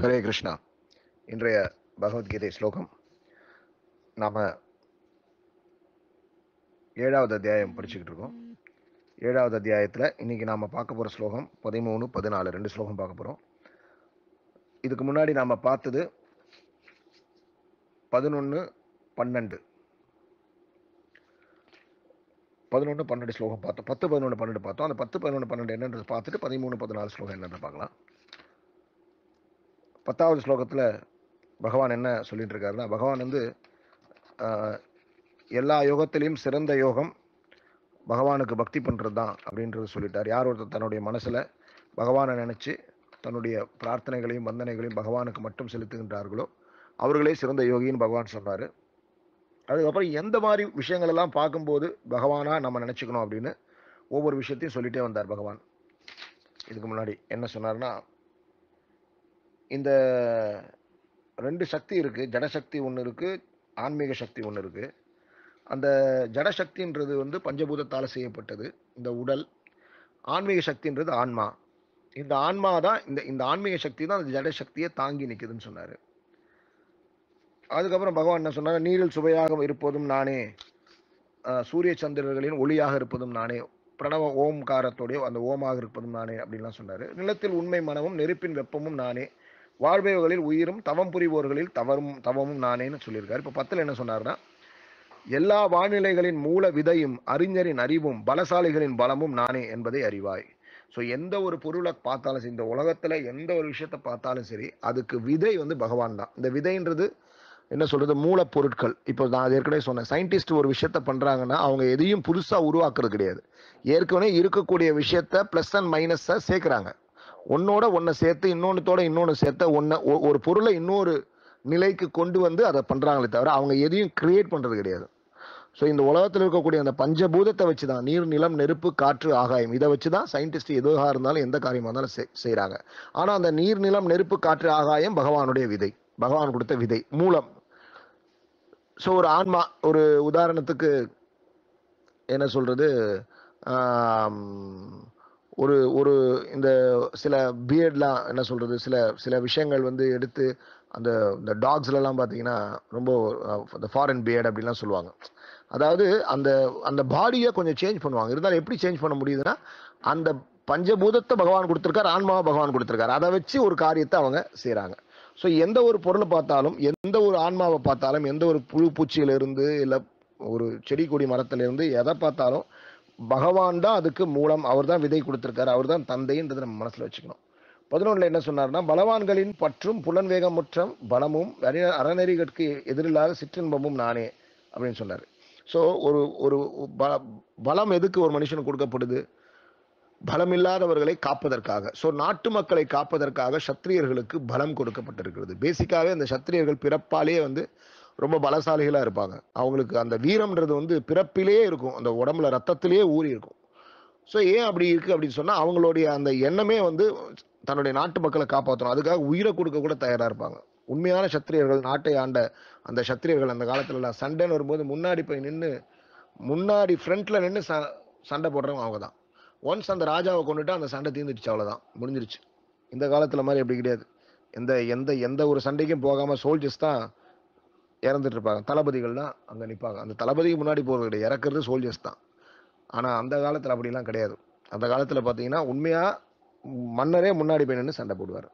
ஹரே கிருஷ்ணா இன்றைய பகவத்கீதை ஸ்லோகம் நாம் ஏழாவது அத்தியாயம் படிச்சுக்கிட்டு இருக்கோம் ஏழாவது அத்தியாயத்தில் இன்றைக்கி நாம் பார்க்க போகிற ஸ்லோகம் பதிமூணு பதினாலு ரெண்டு ஸ்லோகம் பார்க்க போகிறோம் இதுக்கு முன்னாடி நாம் பார்த்தது பதினொன்று பன்னெண்டு பதினொன்று பன்னெண்டு ஸ்லோகம் பார்த்தோம் பத்து பதினொன்று பன்னெண்டு பார்த்தோம் அந்த பத்து பதினொன்று பன்னெண்டு என்னன்றது பார்த்துட்டு பதிமூணு பதினாலு ஸ்லோகம் என்னென்னு பார்க்கலாம் பத்தாவது ஸ்லோகத்தில் பகவான் என்ன சொல்லிட்டு இருக்காருன்னா பகவான் வந்து எல்லா யோகத்திலையும் சிறந்த யோகம் பகவானுக்கு பக்தி பண்ணுறது தான் அப்படின்றது சொல்லிட்டார் யார் ஒருத்தர் தன்னுடைய மனசில் பகவானை நினச்சி தன்னுடைய பிரார்த்தனைகளையும் வந்தனைகளையும் பகவானுக்கு மட்டும் செலுத்துகின்றார்களோ அவர்களே சிறந்த யோகின்னு பகவான் சொன்னார் அதுக்கப்புறம் எந்த மாதிரி விஷயங்களெல்லாம் பார்க்கும்போது பகவானாக நம்ம நினச்சிக்கணும் அப்படின்னு ஒவ்வொரு விஷயத்தையும் சொல்லிகிட்டே வந்தார் பகவான் இதுக்கு முன்னாடி என்ன சொன்னார்னா இந்த ரெண்டு சக்தி இருக்குது ஜடசக்தி ஒன்று இருக்குது ஆன்மீக சக்தி ஒன்று இருக்குது அந்த ஜடசக்தின்றது வந்து பஞ்சபூதத்தால் செய்யப்பட்டது இந்த உடல் ஆன்மீக சக்தின்றது ஆன்மா இந்த ஆன்மா தான் இந்த இந்த ஆன்மீக சக்தி தான் அந்த ஜடசக்தியை தாங்கி நிற்குதுன்னு சொன்னார் அதுக்கப்புறம் பகவான் என்ன சொன்னார் நீரில் சுவையாக இருப்பதும் நானே சூரிய சந்திரர்களின் ஒளியாக இருப்பதும் நானே பிரணவ ஓம்காரத்தோடைய அந்த ஓமாக இருப்பதும் நானே அப்படின்லாம் சொன்னார் நிலத்தில் உண்மை மனமும் நெருப்பின் வெப்பமும் நானே வாழ்பவர்களில் உயிரும் தவம் புரிவோர்களில் தவறும் தவமும் நானேன்னு சொல்லியிருக்காரு இப்போ பத்தில் என்ன சொன்னார்னா எல்லா வானிலைகளின் மூல விதையும் அறிஞரின் அறிவும் பலசாலிகளின் பலமும் நானே என்பதை அறிவாய் ஸோ எந்த ஒரு பொருளை பார்த்தாலும் சரி இந்த உலகத்தில் எந்த ஒரு விஷயத்தை பார்த்தாலும் சரி அதுக்கு விதை வந்து பகவான் தான் இந்த விதைன்றது என்ன சொல்கிறது மூலப்பொருட்கள் இப்போ நான் அது ஏற்கனவே சொன்னேன் சயின்டிஸ்ட் ஒரு விஷயத்த பண்ணுறாங்கன்னா அவங்க எதையும் புதுசாக உருவாக்குறது கிடையாது ஏற்கனவே இருக்கக்கூடிய விஷயத்த ப்ளஸ் அண்ட் மைனஸை சேர்க்குறாங்க ஒன்னோட ஒன்றை சேர்த்து இன்னொன்னுத்தோட இன்னொன்று சேர்த்து ஒன்றை ஒரு பொருளை இன்னொரு நிலைக்கு கொண்டு வந்து அதை பண்ணுறாங்களே தவிர அவங்க எதையும் கிரியேட் பண்ணுறது கிடையாது ஸோ இந்த உலகத்தில் இருக்கக்கூடிய அந்த பஞ்சபூதத்தை வச்சு தான் நீர் நிலம் நெருப்பு காற்று ஆகாயம் இதை வச்சு தான் சயின்டிஸ்ட் எதுவாக இருந்தாலும் எந்த காரியமாக இருந்தாலும் செய்கிறாங்க ஆனால் அந்த நீர் நிலம் நெருப்பு காற்று ஆகாயம் பகவானுடைய விதை பகவான் கொடுத்த விதை மூலம் ஸோ ஒரு ஆன்மா ஒரு உதாரணத்துக்கு என்ன சொல்கிறது ஒரு ஒரு இந்த சில பியர்ட்லாம் என்ன சொல்கிறது சில சில விஷயங்கள் வந்து எடுத்து அந்த இந்த டாக்ஸ்லலாம் பார்த்தீங்கன்னா ரொம்ப இந்த ஃபாரின் பியர்ட் அப்படிலாம் சொல்லுவாங்க அதாவது அந்த அந்த பாடியை கொஞ்சம் சேஞ்ச் பண்ணுவாங்க இருந்தாலும் எப்படி சேஞ்ச் பண்ண முடியுதுன்னா அந்த பஞ்சபூதத்தை பகவான் கொடுத்துருக்காரு ஆன்மாவை பகவான் கொடுத்துருக்காரு அதை வச்சு ஒரு காரியத்தை அவங்க செய்கிறாங்க ஸோ எந்த ஒரு பொருளை பார்த்தாலும் எந்த ஒரு ஆன்மாவை பார்த்தாலும் எந்த ஒரு புழு பூச்சியிலிருந்து இல்லை ஒரு செடி கொடி மரத்துலேருந்து எதை பார்த்தாலும் பகவான் தான் அதுக்கு மூலம் அவர் தான் விதை கொடுத்துருக்காரு அவர் தான் தந்தைன்றதை நம்ம மனசில் வச்சுக்கணும் பதினொன்றில் என்ன சொன்னார்னா பலவான்களின் பற்றும் புலன் வேகமுற்றம் பலமும் அறநெறிகளுக்கு எதிரில்லாத சிற்றின்பமும் நானே அப்படின்னு சொன்னார் ஸோ ஒரு ஒரு பலம் எதுக்கு ஒரு மனுஷனு கொடுக்கப்படுது பலம் இல்லாதவர்களை காப்பதற்காக ஸோ நாட்டு மக்களை காப்பதற்காக சத்திரியர்களுக்கு பலம் கொடுக்கப்பட்டிருக்கிறது பேசிக்காகவே அந்த சத்திரியர்கள் பிறப்பாலேயே வந்து ரொம்ப பலசாலிகளாக இருப்பாங்க அவங்களுக்கு அந்த வீரம்ன்றது வந்து பிறப்பிலேயே இருக்கும் அந்த உடம்புல ரத்தத்திலேயே ஊறி இருக்கும் ஸோ ஏன் அப்படி இருக்குது அப்படின்னு சொன்னால் அவங்களுடைய அந்த எண்ணமே வந்து தன்னுடைய நாட்டு மக்களை காப்பாற்றணும் அதுக்காக உயிரை கொடுக்க கூட தயாராக இருப்பாங்க உண்மையான சத்திரியர்கள் நாட்டை ஆண்ட அந்த சத்திரியர்கள் அந்த காலத்துலலாம் சண்டைன்னு வரும்போது முன்னாடி போய் நின்று முன்னாடி ஃப்ரண்ட்டில் நின்று ச சண்டை போடுறவங்க அவங்க தான் ஒன்ஸ் அந்த ராஜாவை கொண்டுட்டு அந்த சண்டை தீர்ந்துடுச்சு அவ்வளோதான் முடிஞ்சிருச்சு இந்த காலத்தில் மாதிரி அப்படி கிடையாது எந்த எந்த எந்த ஒரு சண்டைக்கும் போகாமல் சோல்ஜர்ஸ் தான் இறந்துட்டு இருப்பாங்க தளபதிகள் தான் அங்கே நிற்பாங்க அந்த தளபதிக்கு முன்னாடி போகிறது கிடையாது இறக்குறது சோல்ஜர்ஸ் தான் ஆனால் அந்த காலத்தில் அப்படிலாம் கிடையாது அந்த காலத்தில் பார்த்தீங்கன்னா உண்மையாக மன்னரே முன்னாடி போய் நின்று சண்டை போடுவார்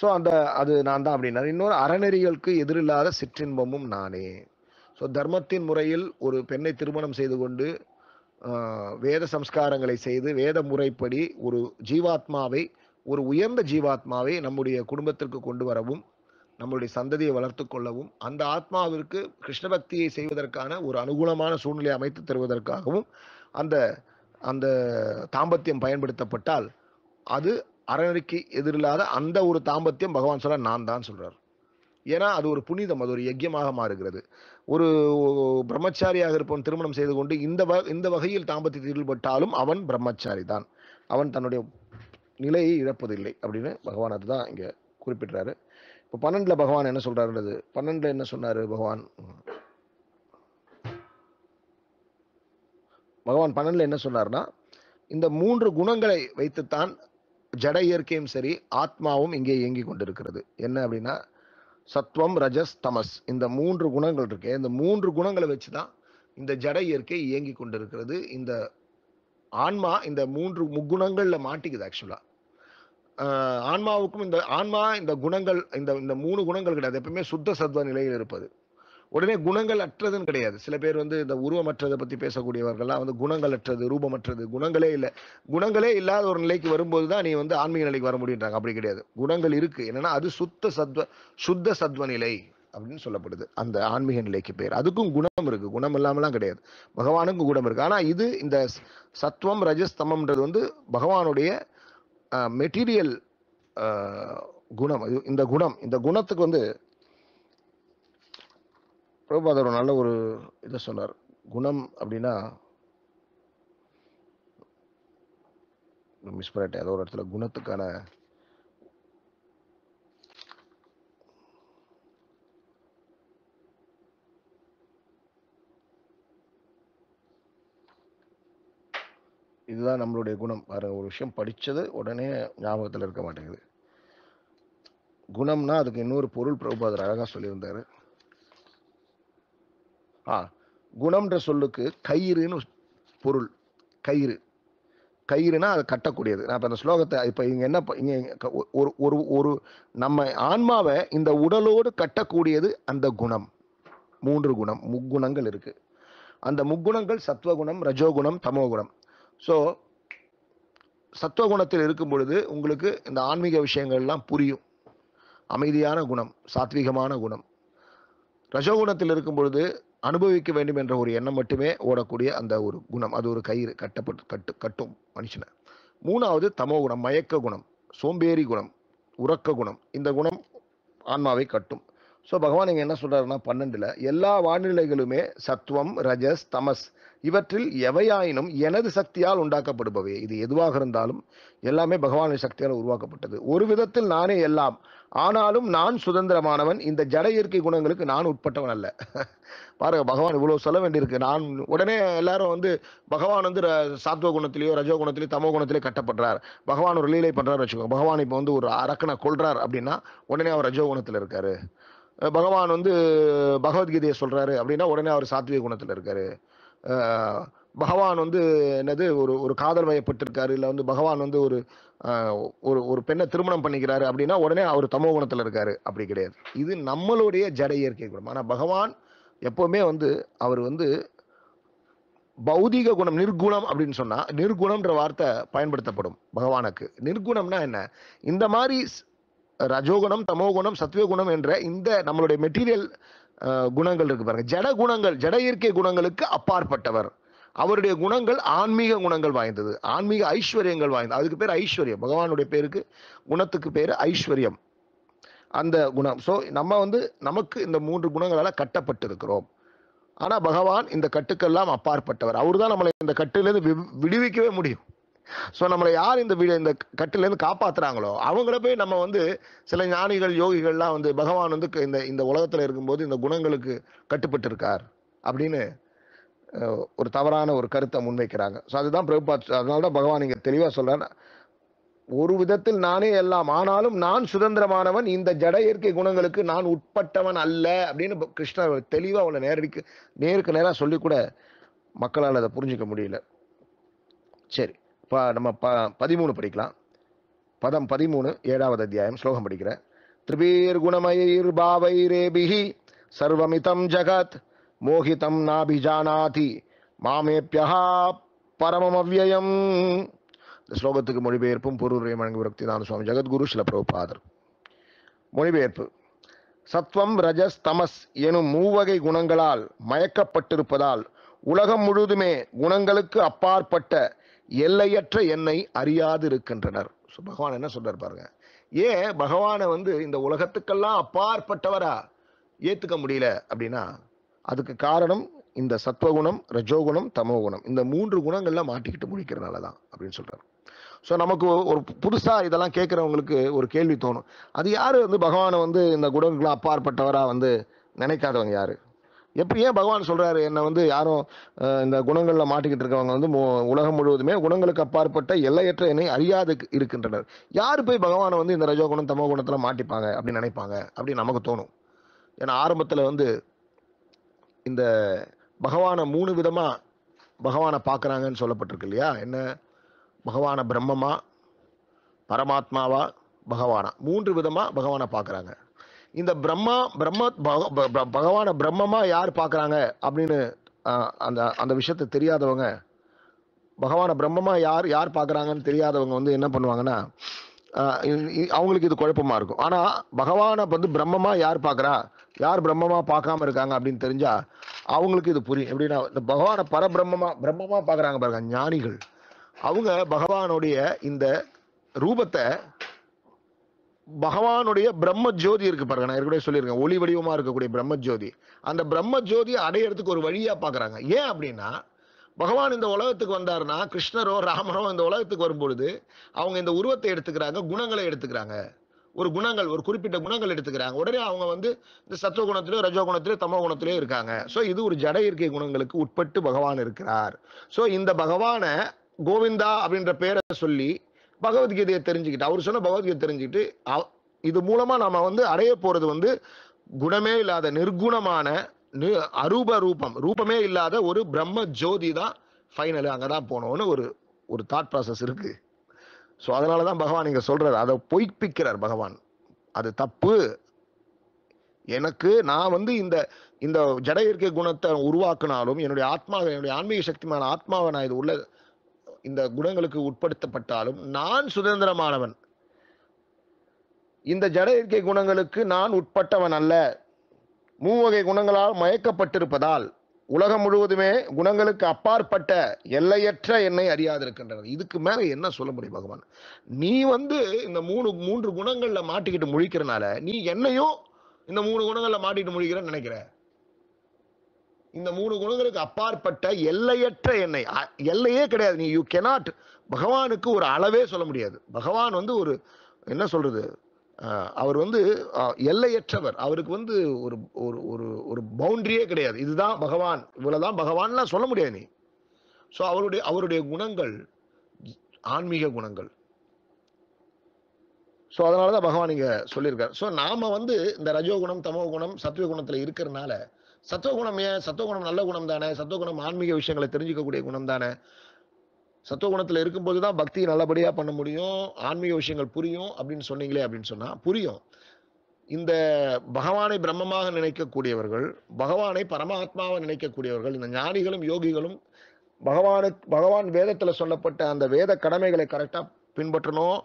ஸோ அந்த அது நான் தான் அப்படின்னா இன்னொரு அறநெறிகளுக்கு எதிரில்லாத சிற்றின்பமும் நானே ஸோ தர்மத்தின் முறையில் ஒரு பெண்ணை திருமணம் செய்து கொண்டு வேத சம்ஸ்காரங்களை செய்து வேத முறைப்படி ஒரு ஜீவாத்மாவை ஒரு உயர்ந்த ஜீவாத்மாவை நம்முடைய குடும்பத்திற்கு கொண்டு வரவும் நம்மளுடைய சந்ததியை வளர்த்து கொள்ளவும் அந்த ஆத்மாவிற்கு கிருஷ்ணபக்தியை செய்வதற்கான ஒரு அனுகூலமான சூழ்நிலை அமைத்து தருவதற்காகவும் அந்த அந்த தாம்பத்தியம் பயன்படுத்தப்பட்டால் அது அறநெறிக்கு எதிரில்லாத அந்த ஒரு தாம்பத்தியம் பகவான் சொல்ல நான் தான் சொல்கிறார் ஏன்னா அது ஒரு புனிதம் அது ஒரு யஜ்யமாக மாறுகிறது ஒரு பிரம்மச்சாரியாக இருப்பவன் திருமணம் செய்து கொண்டு இந்த வ இந்த வகையில் தாம்பத்தியத்தில் ஈடுபட்டாலும் அவன் பிரம்மச்சாரி தான் அவன் தன்னுடைய நிலையை இழப்பதில்லை அப்படின்னு பகவான் அதுதான் இங்கே குறிப்பிடுறாரு இப்போ பன்னெண்டில் பகவான் என்ன சொல்கிறாருன்றது பன்னெண்டில் என்ன சொன்னார் பகவான் பகவான் பன்னெண்டில் என்ன சொன்னார்னா இந்த மூன்று குணங்களை வைத்துத்தான் ஜட இயற்கையும் சரி ஆத்மாவும் இங்கே இயங்கி கொண்டிருக்கிறது என்ன அப்படின்னா சத்வம் ரஜஸ் தமஸ் இந்த மூன்று குணங்கள் இருக்கு இந்த மூன்று குணங்களை வச்சு தான் இந்த ஜட இயற்கை இயங்கி கொண்டிருக்கிறது இந்த ஆன்மா இந்த மூன்று முக்குணங்களில் மாட்டிக்குது ஆக்சுவலாக ஆன்மாவுக்கும் இந்த ஆன்மா இந்த குணங்கள் இந்த இந்த மூணு குணங்கள் கிடையாது எப்பவுமே சுத்த சத்வ நிலையில் இருப்பது உடனே குணங்கள் அற்றதுன்னு கிடையாது சில பேர் வந்து இந்த உருவமற்றதை பற்றி பேசக்கூடியவர்கள்லாம் வந்து குணங்கள் அற்றது ரூபமற்றது குணங்களே இல்லை குணங்களே இல்லாத ஒரு நிலைக்கு வரும்போது தான் நீ வந்து ஆன்மீக நிலைக்கு வர முடியுன்றாங்க அப்படி கிடையாது குணங்கள் இருக்குது என்னென்னா அது சுத்த சத்வ சுத்த சத்வ நிலை அப்படின்னு சொல்லப்படுது அந்த ஆன்மீக நிலைக்கு பேர் அதுக்கும் குணம் இருக்கு குணம் இல்லாமலாம் கிடையாது பகவானுக்கும் குணம் இருக்கு ஆனா இது இந்த சத்துவம் ரஜஸ்தமம்ன்றது வந்து பகவானுடைய மெட்டீரியல் குணம் இந்த குணம் இந்த குணத்துக்கு வந்து பிரபுபாதர் நல்ல ஒரு இதை சொன்னார் குணம் அப்படின்னா மிஸ் பண்ணிட்டேன் ஏதோ ஒரு இடத்துல குணத்துக்கான இதுதான் நம்மளுடைய குணம் பாருங்கள் ஒரு விஷயம் படித்தது உடனே ஞாபகத்தில் இருக்க மாட்டேங்குது குணம்னா அதுக்கு இன்னொரு பொருள் பிரபுபாதர் அழகாக சொல்லியிருந்தார் ஆ குணம்ன்ற சொல்லுக்கு கயிறுன்னு பொருள் கயிறு கயிறுனா அது கட்டக்கூடியது நான் இப்போ அந்த ஸ்லோகத்தை இப்போ இங்கே என்ன இங்கே ஒரு ஒரு ஒரு நம்ம ஆன்மாவை இந்த உடலோடு கட்டக்கூடியது அந்த குணம் மூன்று குணம் முக்குணங்கள் இருக்குது அந்த முக்குணங்கள் சத்வகுணம் ரஜோகுணம் தமோகுணம் ஸோ சத்துவ குணத்தில் இருக்கும் பொழுது உங்களுக்கு இந்த ஆன்மீக விஷயங்கள்லாம் புரியும் அமைதியான குணம் சாத்விகமான குணம் ரஜோகுணத்தில் இருக்கும் பொழுது அனுபவிக்க வேண்டும் என்ற ஒரு எண்ணம் மட்டுமே ஓடக்கூடிய அந்த ஒரு குணம் அது ஒரு கயிறு கட்டப்பட்டு கட்டு கட்டும் மனுஷனை மூணாவது தமோ குணம் மயக்க குணம் சோம்பேறி குணம் உறக்க குணம் இந்த குணம் ஆன்மாவை கட்டும் ஸோ பகவான் இங்கே என்ன சொல்கிறாருன்னா பன்னெண்டில் எல்லா வானிலைகளுமே சத்துவம் ரஜஸ் தமஸ் இவற்றில் எவையாயினும் எனது சக்தியால் உண்டாக்கப்படுபவை இது எதுவாக இருந்தாலும் எல்லாமே பகவானின் சக்தியால் உருவாக்கப்பட்டது ஒரு விதத்தில் நானே எல்லாம் ஆனாலும் நான் சுதந்திரமானவன் இந்த ஜட இயற்கை குணங்களுக்கு நான் உட்பட்டவன் அல்ல பாருங்க பகவான் இவ்வளோ சொல்ல வேண்டியிருக்கு நான் உடனே எல்லாரும் வந்து பகவான் வந்து சாத்துவ குணத்திலேயோ ரஜோ குணத்திலேயோ தமோ குணத்திலேயோ கட்டப்படுறார் பகவான் ஒரு லீலை பண்ணுறாரு வச்சுக்கோங்க பகவான் இப்போ வந்து ஒரு அரக்கனை கொள்றார் அப்படின்னா உடனே அவர் ரஜோ குணத்தில் இருக்காரு பகவான் வந்து பகவத்கீதையை சொல்கிறாரு அப்படின்னா உடனே அவர் சாத்விக குணத்தில் இருக்காரு பகவான் வந்து என்னது ஒரு ஒரு காதல் வயப்பட்டிருக்காரு இல்லை வந்து பகவான் வந்து ஒரு ஒரு ஒரு பெண்ணை திருமணம் பண்ணிக்கிறாரு அப்படின்னா உடனே அவர் தமோ குணத்தில் இருக்காரு அப்படி கிடையாது இது நம்மளுடைய ஜட இயற்கை குணம் ஆனால் பகவான் எப்போவுமே வந்து அவர் வந்து பௌதிக குணம் நிர்குணம் அப்படின்னு சொன்னால் நிர்குணம்ன்ற வார்த்தை பயன்படுத்தப்படும் பகவானுக்கு நிர்குணம்னா என்ன இந்த மாதிரி ரஜோகுணம் தமோகுணம் சத்வகுணம் என்ற இந்த நம்மளுடைய மெட்டீரியல் குணங்கள் இருக்கு பாருங்க ஜட குணங்கள் ஜட இயற்கை குணங்களுக்கு அப்பாற்பட்டவர் அவருடைய குணங்கள் ஆன்மீக குணங்கள் வாய்ந்தது ஆன்மீக ஐஸ்வர்யங்கள் வாய்ந்தது அதுக்கு பேர் ஐஸ்வர்யம் பகவானுடைய பேருக்கு குணத்துக்கு பேர் ஐஸ்வர்யம் அந்த குணம் ஸோ நம்ம வந்து நமக்கு இந்த மூன்று குணங்களால் கட்டப்பட்டிருக்கிறோம் ஆனால் பகவான் இந்த கட்டுக்கெல்லாம் அப்பாற்பட்டவர் அவர் தான் நம்மளை இந்த கட்டுலேருந்து விடுவிக்கவே முடியும் ஸோ நம்மளை யார் இந்த வீடு இந்த கட்டிலேருந்து காப்பாற்றுறாங்களோ அவங்கள போய் நம்ம வந்து சில ஞானிகள் யோகிகள்லாம் வந்து பகவான் வந்து இந்த இந்த உலகத்தில் இருக்கும்போது இந்த குணங்களுக்கு கட்டுப்பட்டு இருக்கார் அப்படின்னு ஒரு தவறான ஒரு கருத்தை முன்வைக்கிறாங்க ஸோ அதுதான் பிரபுபா அதனால தான் பகவான் இங்கே தெளிவாக சொல்கிறார் ஒரு விதத்தில் நானே எல்லாம் ஆனாலும் நான் சுதந்திரமானவன் இந்த ஜட இயற்கை குணங்களுக்கு நான் உட்பட்டவன் அல்ல அப்படின்னு கிருஷ்ணர் தெளிவாக அவளை நேரடிக்கு நேருக்கு நேராக சொல்லி கூட மக்களால் அதை புரிஞ்சிக்க முடியல சரி ப நம்ம ப பதிமூணு படிக்கலாம் பதம் பதிமூணு ஏழாவது அத்தியாயம் ஸ்லோகம் படிக்கிறேன் திரிபீர் குணமயிர் பாவைரேபிகி சர்வமிதம் ஜகத் மோகிதம் நாபிஜானாதி மாமேப்பியா பரமமவ்யம் இந்த ஸ்லோகத்துக்கு மொழிபெயர்ப்பும் பொருளுரை வழங்கு விரக்தி தான் சுவாமி ஜெகத்குரு சில பிரபாதர் மொழிபெயர்ப்பு சத்வம் ரஜஸ் தமஸ் எனும் மூவகை குணங்களால் மயக்கப்பட்டிருப்பதால் உலகம் முழுதுமே குணங்களுக்கு அப்பாற்பட்ட எல்லையற்ற என்னை அறியாது இருக்கின்றனர் ஸோ பகவான் என்ன சொல்றார் பாருங்க ஏன் பகவானை வந்து இந்த உலகத்துக்கெல்லாம் அப்பாற்பட்டவரா ஏத்துக்க முடியல அப்படின்னா அதுக்கு காரணம் இந்த சத்வகுணம் ரஜோகுணம் தமோகுணம் இந்த மூன்று குணங்கள்ல மாட்டிக்கிட்டு முடிக்கிறனால தான் அப்படின்னு சொல்றாரு ஸோ நமக்கு ஒரு புதுசாக இதெல்லாம் கேட்குறவங்களுக்கு ஒரு கேள்வி தோணும் அது யார் வந்து பகவானை வந்து இந்த குணங்களாம் அப்பாற்பட்டவராக வந்து நினைக்காதவங்க யார் எப்படி ஏன் பகவான் சொல்றாரு என்னை வந்து யாரும் இந்த குணங்களில் மாட்டிக்கிட்டு இருக்கவங்க வந்து உலகம் முழுவதுமே குணங்களுக்கு அப்பாற்பட்ட எல்லையற்ற என்னை அறியாது இருக்கின்றனர் யார் போய் பகவானை வந்து இந்த ரஜோகுணம் தமோ குணத்தில் மாட்டிப்பாங்க அப்படின்னு நினைப்பாங்க அப்படின்னு நமக்கு தோணும் ஏன்னா ஆரம்பத்தில் வந்து இந்த பகவானை மூணு விதமாக பகவானை பார்க்குறாங்கன்னு சொல்லப்பட்டிருக்கு இல்லையா என்ன பகவானை பிரம்மமா பரமாத்மாவா பகவானா மூன்று விதமாக பகவானை பார்க்குறாங்க இந்த பிரம்மா பிரம்ம பகவான பிரம்மமா யார் பார்க்குறாங்க அப்படின்னு அந்த அந்த விஷயத்த தெரியாதவங்க பகவான பிரம்மமா யார் யார் பார்க்குறாங்கன்னு தெரியாதவங்க வந்து என்ன பண்ணுவாங்கன்னா அவங்களுக்கு இது குழப்பமா இருக்கும் ஆனா பகவானை வந்து பிரம்மமா யார் பார்க்குறா யார் பிரம்மமா பார்க்காம இருக்காங்க அப்படின்னு தெரிஞ்சா அவங்களுக்கு இது புரியும் எப்படின்னா இந்த பகவானை பரபிரம்மமா பிரம்மமா பார்க்குறாங்க பாருங்க ஞானிகள் அவங்க பகவானுடைய இந்த ரூபத்தை பகவானுடைய பிரம்ம ஜோதி இருக்கு பாருங்க நான் ஏற்கனவே சொல்லியிருக்கேன் ஒளி வடிவமாக இருக்கக்கூடிய பிரம்ம ஜோதி அந்த பிரம்ம ஜோதி அடையிறதுக்கு ஒரு வழியாக பார்க்குறாங்க ஏன் அப்படின்னா பகவான் இந்த உலகத்துக்கு வந்தாருன்னா கிருஷ்ணரோ ராமரோ இந்த உலகத்துக்கு வரும்பொழுது அவங்க இந்த உருவத்தை எடுத்துக்கிறாங்க குணங்களை எடுத்துக்கிறாங்க ஒரு குணங்கள் ஒரு குறிப்பிட்ட குணங்கள் எடுத்துக்கிறாங்க உடனே அவங்க வந்து இந்த சத்துவ குணத்திலேயோ ரஜோ குணத்திலேயோ தமோ குணத்திலேயோ இருக்காங்க ஸோ இது ஒரு ஜட இயற்கை குணங்களுக்கு உட்பட்டு பகவான் இருக்கிறார் ஸோ இந்த பகவானை கோவிந்தா அப்படின்ற பேரை சொல்லி பகவத்கீதையை தெரிஞ்சுக்கிட்டு அவர் சொன்ன பகவத்கீதை தெரிஞ்சுக்கிட்டு இது மூலமா நாம வந்து அடைய போறது வந்து குணமே இல்லாத நிர்குணமான அரூப ரூபம் ரூபமே இல்லாத ஒரு பிரம்ம ஜோதி தான் ஃபைனலு அங்கதான் போனோம்னு ஒரு ஒரு தாட் ப்ராசஸ் இருக்கு ஸோ அதனாலதான் தான் பகவான் இங்கே சொல்றாரு அதை பொய்ப்பிக்கிறார் பகவான் அது தப்பு எனக்கு நான் வந்து இந்த இந்த ஜட இயற்கை குணத்தை உருவாக்குனாலும் என்னுடைய ஆத்மா என்னுடைய ஆன்மீக சக்திமான ஆத்மாவை நான் இது உள்ள இந்த குணங்களுக்கு உட்படுத்தப்பட்டாலும் நான் சுதந்திரமானவன் இந்த ஜட இயற்கை குணங்களுக்கு நான் உட்பட்டவன் அல்ல மூவகை குணங்களால் மயக்கப்பட்டிருப்பதால் உலகம் முழுவதுமே குணங்களுக்கு அப்பாற்பட்ட எல்லையற்ற என்னை அறியாதிருக்கின்றன இதுக்கு மேலே என்ன சொல்ல முடியும் பகவான் நீ வந்து இந்த மூணு மூன்று குணங்களில் மாட்டிக்கிட்டு முழிக்கிறனால நீ என்னையும் இந்த மூணு குணங்களில் மாட்டிக்கிட்டு முழிக்கிறேன்னு நினைக்கிற இந்த மூணு குணங்களுக்கு அப்பாற்பட்ட எல்லையற்ற எண்ணெய் எல்லையே கிடையாது நீ யூ கெனாட் பகவானுக்கு ஒரு அளவே சொல்ல முடியாது பகவான் வந்து ஒரு என்ன சொல்றது அவர் வந்து எல்லையற்றவர் அவருக்கு வந்து ஒரு ஒரு ஒரு ஒரு பவுண்டரியே கிடையாது இதுதான் பகவான் இவ்வளவுதான் பகவான்லாம் சொல்ல முடியாது நீ ஸோ அவருடைய அவருடைய குணங்கள் ஆன்மீக குணங்கள் ஸோ அதனால தான் பகவான் இங்கே சொல்லியிருக்கார் ஸோ நாம் வந்து இந்த ரஜோகுணம் தமோ குணம் சத்துவ குணத்தில் இருக்கிறனால சத்துவகுணம் ஏன் சத்துவகுணம் நல்ல குணம் தானே சத்துவகுணம் ஆன்மீக விஷயங்களை தெரிஞ்சுக்கக்கூடிய குணம் தானே சத்துவகுணத்தில் இருக்கும்போது தான் பக்தி நல்லபடியாக பண்ண முடியும் ஆன்மீக விஷயங்கள் புரியும் அப்படின்னு சொன்னீங்களே அப்படின்னு சொன்னால் புரியும் இந்த பகவானை பிரம்மமாக நினைக்கக்கூடியவர்கள் பகவானை பரமாத்மாவை நினைக்கக்கூடியவர்கள் இந்த ஞானிகளும் யோகிகளும் பகவானு பகவான் வேதத்தில் சொல்லப்பட்ட அந்த வேத கடமைகளை கரெக்டாக பின்பற்றணும்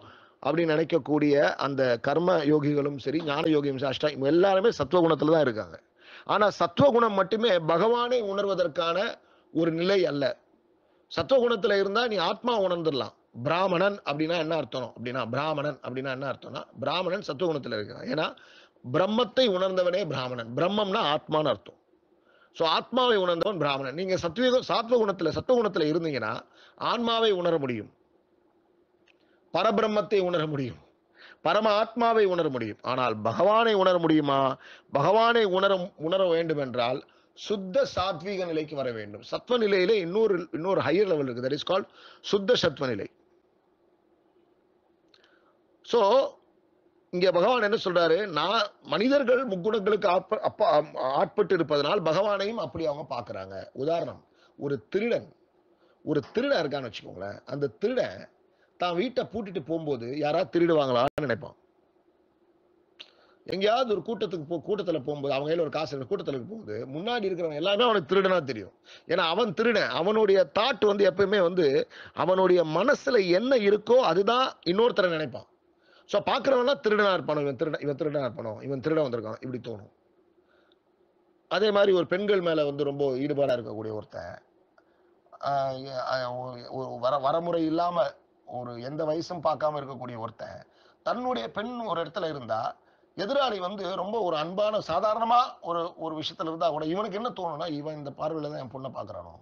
அப்படின்னு நினைக்கக்கூடிய அந்த கர்ம யோகிகளும் சரி ஞான யோகியும் சாஷ்டா இவங்க எல்லாருமே சத்துவகுணத்தில் தான் இருக்காங்க ஆனால் சத்துவகுணம் மட்டுமே பகவானை உணர்வதற்கான ஒரு நிலை அல்ல சத்துவகுணத்துல இருந்தால் நீ ஆத்மா உணர்ந்துடலாம் பிராமணன் அப்படின்னா என்ன அர்த்தம் அப்படின்னா பிராமணன் அப்படின்னா என்ன அர்த்தம்னா பிராமணன் சத்துவகுணத்தில் இருக்கிறான் ஏன்னா பிரம்மத்தை உணர்ந்தவனே பிராமணன் பிரம்மம்னா ஆத்மான்னு அர்த்தம் ஸோ ஆத்மாவை உணர்ந்தவன் பிராமணன் நீங்கள் சத்வீக சாத்வகுணத்துல சத்துவகுணத்தில் இருந்தீங்கன்னா ஆன்மாவை உணர முடியும் பரபிரம்மத்தை உணர முடியும் பரம ஆத்மாவை உணர முடியும் ஆனால் பகவானை உணர முடியுமா பகவானை உணர உணர வேண்டும் என்றால் சுத்த சாத்வீக நிலைக்கு வர வேண்டும் சத்வ நிலையில இன்னொரு இன்னொரு ஹையர் லெவல் இருக்கு தட் இஸ் கால் சுத்த சத்வ நிலை ஸோ இங்கே பகவான் என்ன சொல்றாரு நான் மனிதர்கள் முக்குணங்களுக்கு ஆட்பட்டு இருப்பதனால் பகவானையும் அப்படி அவங்க பார்க்குறாங்க உதாரணம் ஒரு திருடன் ஒரு திருடன் இருக்கான்னு வச்சுக்கோங்களேன் அந்த திருடன் தான் வீட்டை பூட்டிட்டு போகும்போது யாராவது திருடுவாங்களான்னு நினைப்பான் எங்கேயாவது ஒரு கூட்டத்துக்கு போ கூட்டத்தில் போகும்போது அவங்க கையில் ஒரு காசு இருக்கிற கூட்டத்தில் போகும்போது முன்னாடி இருக்கிறவங்க எல்லாமே அவனுக்கு திருடனா தெரியும் ஏன்னா அவன் திருட அவனுடைய தாட் வந்து எப்பயுமே வந்து அவனுடைய மனசில் என்ன இருக்கோ அதுதான் இன்னொருத்தரை நினைப்பான் ஸோ பாக்குறவனா திருடனா இருப்பானோ இவன் திருட இவன் திருடனா இருப்பானோ இவன் திருட வந்திருக்கான் இப்படி தோணும் அதே மாதிரி ஒரு பெண்கள் மேலே வந்து ரொம்ப ஈடுபாடாக இருக்கக்கூடிய ஒருத்தன் வர வரமுறை இல்லாமல் ஒரு எந்த வயசும் பார்க்காம இருக்கக்கூடிய ஒருத்தன் தன்னுடைய பெண் ஒரு இடத்துல இருந்தா எதிராளி வந்து ரொம்ப ஒரு அன்பான சாதாரணமா ஒரு ஒரு விஷயத்துல இருந்தா கூட இவனுக்கு என்ன தோணும்னா இவன் இந்த பார்வையில தான் என் பொண்ணை பாக்குறானோ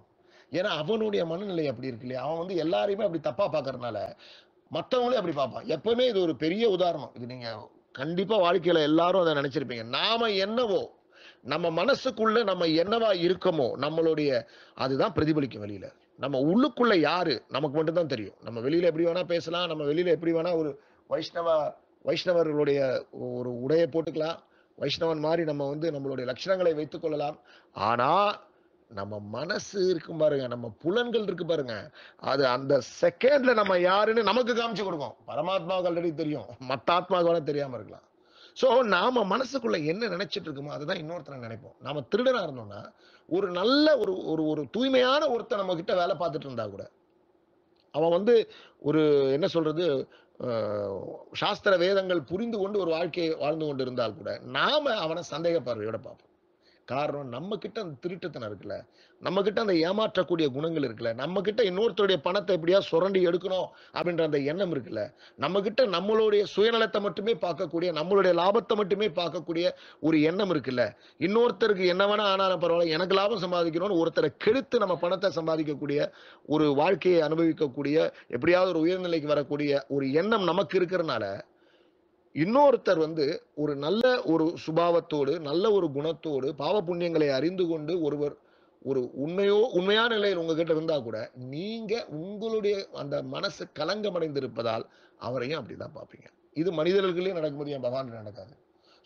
ஏன்னா அவனுடைய மனநிலை அப்படி இருக்கு இல்லையா அவன் வந்து எல்லாரையுமே அப்படி தப்பா பாக்குறதுனால மற்றவங்களே அப்படி பார்ப்பான் எப்பவுமே இது ஒரு பெரிய உதாரணம் இது நீங்க கண்டிப்பா வாழ்க்கையில எல்லாரும் அதை நினைச்சிருப்பீங்க நாம என்னவோ நம்ம மனசுக்குள்ள நம்ம என்னவா இருக்கமோ நம்மளுடைய அதுதான் பிரதிபலிக்கும் வழியில நம்ம உள்ளுக்குள்ள யாரு நமக்கு மட்டும்தான் தெரியும் நம்ம வெளியில எப்படி வேணா பேசலாம் நம்ம வெளியில எப்படி வேணா ஒரு வைஷ்ணவ வைஷ்ணவர்களுடைய ஒரு உடையை போட்டுக்கலாம் வைஷ்ணவன் மாதிரி நம்ம வந்து நம்மளுடைய லட்சணங்களை வைத்துக் கொள்ளலாம் ஆனா நம்ம மனசு இருக்கும் பாருங்க நம்ம புலன்கள் இருக்கு பாருங்க அது அந்த செகண்ட்ல நம்ம யாருன்னு நமக்கு காமிச்சு கொடுக்கும் பரமாத்மாவுக்கு ஆல்ரெடி தெரியும் மத்த ஆத்மாவுக்கு தெரியாம இருக்கலாம் ஸோ நாம மனசுக்குள்ள என்ன நினைச்சிட்டு இருக்கோமோ அதுதான் இன்னொருத்தனை நினைப்போம் நாம திருடனா இருந்தோம்னா ஒரு நல்ல ஒரு ஒரு ஒரு தூய்மையான ஒருத்தன் நம்ம கிட்ட வேலை பார்த்துட்டு இருந்தா கூட அவன் வந்து ஒரு என்ன சொல்றது சாஸ்திர வேதங்கள் புரிந்து கொண்டு ஒரு வாழ்க்கையை வாழ்ந்து கொண்டு இருந்தால் கூட நாம அவனை சந்தேக பார்வையோட பார்ப்போம் காரணம் நம்மக்கிட்ட அந்த திருட்டுத்தனம் இருக்குல்ல நம்மக்கிட்ட அந்த ஏமாற்றக்கூடிய குணங்கள் இருக்குல்ல கிட்ட இன்னொருத்தருடைய பணத்தை எப்படியா சுரண்டி எடுக்கணும் அப்படின்ற அந்த எண்ணம் இருக்குல்ல கிட்ட நம்மளுடைய சுயநலத்தை மட்டுமே பார்க்கக்கூடிய நம்மளுடைய லாபத்தை மட்டுமே பார்க்கக்கூடிய ஒரு எண்ணம் இருக்குல்ல இன்னொருத்தருக்கு என்ன வேணா ஆனாலும் பரவாயில்ல எனக்கு லாபம் சம்பாதிக்கணும்னு ஒருத்தரை கெடுத்து நம்ம பணத்தை சம்பாதிக்கக்கூடிய ஒரு வாழ்க்கையை அனுபவிக்கக்கூடிய எப்படியாவது ஒரு உயர்நிலைக்கு வரக்கூடிய ஒரு எண்ணம் நமக்கு இருக்கிறனால இன்னொருத்தர் வந்து ஒரு நல்ல ஒரு சுபாவத்தோடு நல்ல ஒரு குணத்தோடு பாவ புண்ணியங்களை அறிந்து கொண்டு ஒருவர் ஒரு உண்மையோ உண்மையான நிலையில் உங்ககிட்ட இருந்தா கூட நீங்க உங்களுடைய அந்த மனசு கலங்கமடைந்து இருப்பதால் அவரையும் அப்படிதான் பார்ப்பீங்க இது மனிதர்களே நடக்கும்போது என் பகவான் நடக்காது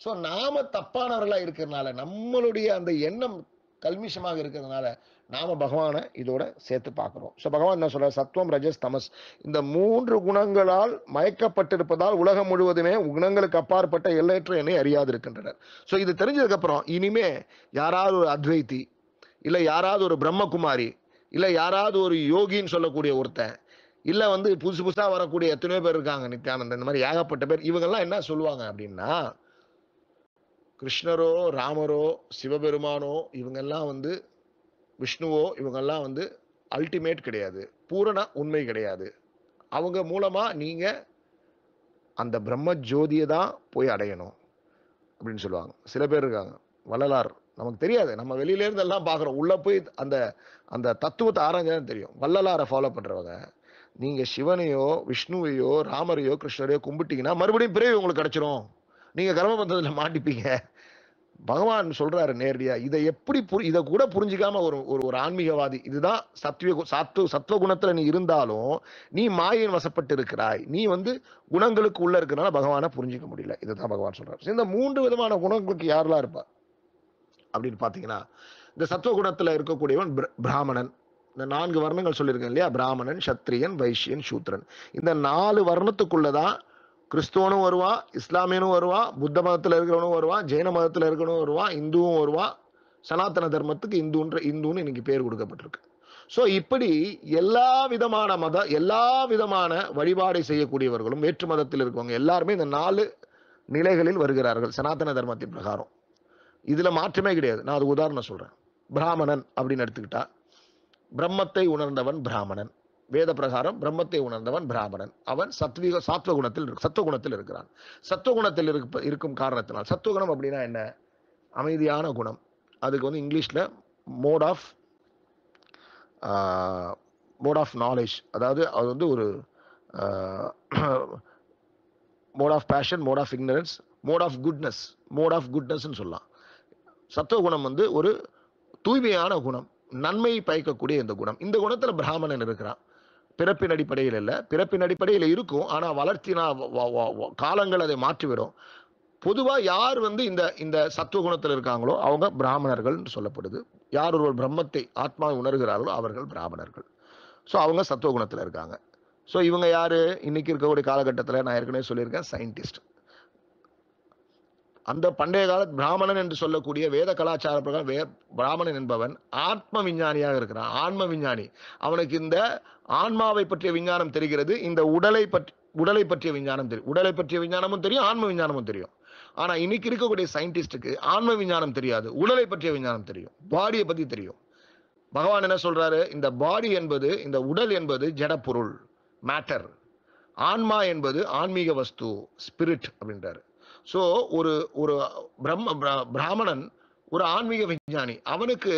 ஸோ நாம தப்பானவர்களா இருக்கிறதுனால நம்மளுடைய அந்த எண்ணம் கல்மிஷமாக இருக்கிறதுனால நாம பகவானை இதோட சேர்த்து பார்க்குறோம் ஸோ பகவான் என்ன சொல்ற சத்வம் ரஜஸ் தமஸ் இந்த மூன்று குணங்களால் மயக்கப்பட்டிருப்பதால் உலகம் முழுவதுமே குணங்களுக்கு அப்பாற்பட்ட எல்லையற்ற என்னை அறியாது இருக்கின்றனர் ஸோ இது தெரிஞ்சதுக்கப்புறம் இனிமே யாராவது ஒரு அத்வைத்தி இல்லை யாராவது ஒரு பிரம்மகுமாரி இல்லை யாராவது ஒரு யோகின்னு சொல்லக்கூடிய ஒருத்தன் இல்லை வந்து புதுசு புதுசாக வரக்கூடிய எத்தனையோ பேர் இருக்காங்க நித்யானந்த இந்த மாதிரி ஏகப்பட்ட பேர் இவங்கெல்லாம் என்ன சொல்லுவாங்க அப்படின்னா கிருஷ்ணரோ ராமரோ சிவபெருமானோ இவங்கெல்லாம் வந்து விஷ்ணுவோ இவங்கெல்லாம் வந்து அல்டிமேட் கிடையாது பூரண உண்மை கிடையாது அவங்க மூலமாக நீங்கள் அந்த பிரம்ம ஜோதியை தான் போய் அடையணும் அப்படின்னு சொல்லுவாங்க சில பேர் இருக்காங்க வள்ளலார் நமக்கு தெரியாது நம்ம வெளியிலேருந்து எல்லாம் பார்க்குறோம் உள்ளே போய் அந்த அந்த தத்துவத்தை ஆராய்ஞ்சதான் தெரியும் வள்ளலாரை ஃபாலோ பண்ணுறவங்க நீங்கள் சிவனையோ விஷ்ணுவையோ ராமரையோ கிருஷ்ணரையோ கும்பிட்டீங்கன்னா மறுபடியும் பிறகு உங்களுக்கு கிடச்சிரும் நீங்கள் கர்மபந்தத்தில் மாட்டிப்பீங்க பகவான் சொல்றாரு நேரடியா இதை எப்படி புரி இதை கூட புரிஞ்சிக்காம ஒரு ஒரு ஒரு ஆன்மீகவாதி இதுதான் சத்வ சத்துவ சத்துவ குணத்துல நீ இருந்தாலும் நீ மாயின் வசப்பட்டு இருக்கிறாய் நீ வந்து குணங்களுக்கு உள்ள இருக்கிறனால பகவானை புரிஞ்சிக்க முடியல இதுதான் பகவான் சொல்றாரு இந்த மூன்று விதமான குணங்களுக்கு யாரெல்லாம் இருப்பா அப்படின்னு பாத்தீங்கன்னா இந்த சத்துவ குணத்துல இருக்கக்கூடியவன் பிராமணன் இந்த நான்கு வர்ணங்கள் சொல்லியிருக்கேன் இல்லையா பிராமணன் சத்திரியன் வைஷ்யன் சூத்ரன் இந்த நாலு வர்ணத்துக்குள்ளதான் கிறிஸ்துவனும் வருவான் இஸ்லாமியனும் வருவான் புத்த மதத்தில் இருக்கிறவனும் வருவான் ஜெயின மதத்தில் இருக்கிறவனும் வருவான் இந்துவும் வருவான் சனாத்தன தர்மத்துக்கு இந்துன்ற இந்துன்னு இன்னைக்கு பேர் கொடுக்கப்பட்டிருக்கு ஸோ இப்படி எல்லா விதமான மத எல்லா விதமான வழிபாடை செய்யக்கூடியவர்களும் வேற்று மதத்தில் இருக்கவங்க எல்லாருமே இந்த நாலு நிலைகளில் வருகிறார்கள் சனாத்தன தர்மத்தின் பிரகாரம் இதில் மாற்றமே கிடையாது நான் அது உதாரணம் சொல்கிறேன் பிராமணன் அப்படின்னு எடுத்துக்கிட்டா பிரம்மத்தை உணர்ந்தவன் பிராமணன் வேத பிரகாரம் பிரம்மத்தை உணர்ந்தவன் பிராமணன் அவன் சத்வீக சாத்வகுணத்தில் குணத்தில் சத்துவ குணத்தில் இருக்கிறான் சத்துவ குணத்தில் இருக்கும் காரணத்தினால் சத்துவ குணம் அப்படின்னா என்ன அமைதியான குணம் அதுக்கு வந்து இங்கிலீஷில் mode of mode of knowledge அதாவது அது வந்து ஒரு mode of passion mode of ignorance mode of goodness mode of குட்னஸ்ன்னு சொல்லலாம் சத்துவ குணம் வந்து ஒரு தூய்மையான குணம் நன்மை பயக்கக்கூடிய இந்த குணம் இந்த குணத்தில் பிராமணன் இருக்கிறான் பிறப்பின் அடிப்படையில் இல்லை பிறப்பின் அடிப்படையில் இருக்கும் ஆனால் வளர்ச்சினா காலங்கள் அதை மாற்றிவிடும் பொதுவாக யார் வந்து இந்த இந்த சத்துவ குணத்தில் இருக்காங்களோ அவங்க பிராமணர்கள்னு சொல்லப்படுது யார் ஒருவர் பிரம்மத்தை ஆத்மாவை உணர்கிறார்களோ அவர்கள் பிராமணர்கள் ஸோ அவங்க சத்துவ குணத்தில் இருக்காங்க ஸோ இவங்க யார் இன்றைக்கி இருக்கக்கூடிய காலகட்டத்தில் நான் ஏற்கனவே சொல்லியிருக்கேன் சயின்டிஸ்ட் அந்த பண்டைய கால பிராமணன் என்று சொல்லக்கூடிய வேத கலாச்சார பிரகாரம் வே பிராமணன் என்பவன் ஆத்ம விஞ்ஞானியாக இருக்கிறான் ஆன்ம விஞ்ஞானி அவனுக்கு இந்த ஆன்மாவை பற்றிய விஞ்ஞானம் தெரிகிறது இந்த உடலை பற்றி உடலை பற்றிய விஞ்ஞானம் தெரியும் உடலை பற்றிய விஞ்ஞானமும் தெரியும் ஆன்ம விஞ்ஞானமும் தெரியும் ஆனா இன்னைக்கு இருக்கக்கூடிய சயின்டிஸ்டுக்கு ஆன்ம விஞ்ஞானம் தெரியாது உடலை பற்றிய விஞ்ஞானம் தெரியும் பாடியை பத்தி தெரியும் பகவான் என்ன சொல்றாரு இந்த பாடி என்பது இந்த உடல் என்பது ஜடப்பொருள் மேட்டர் ஆன்மா என்பது ஆன்மீக வஸ்து ஸ்பிரிட் அப்படின்றாரு ஸோ ஒரு ஒரு பிரம்ம பிராமணன் ஒரு ஆன்மீக விஞ்ஞானி அவனுக்கு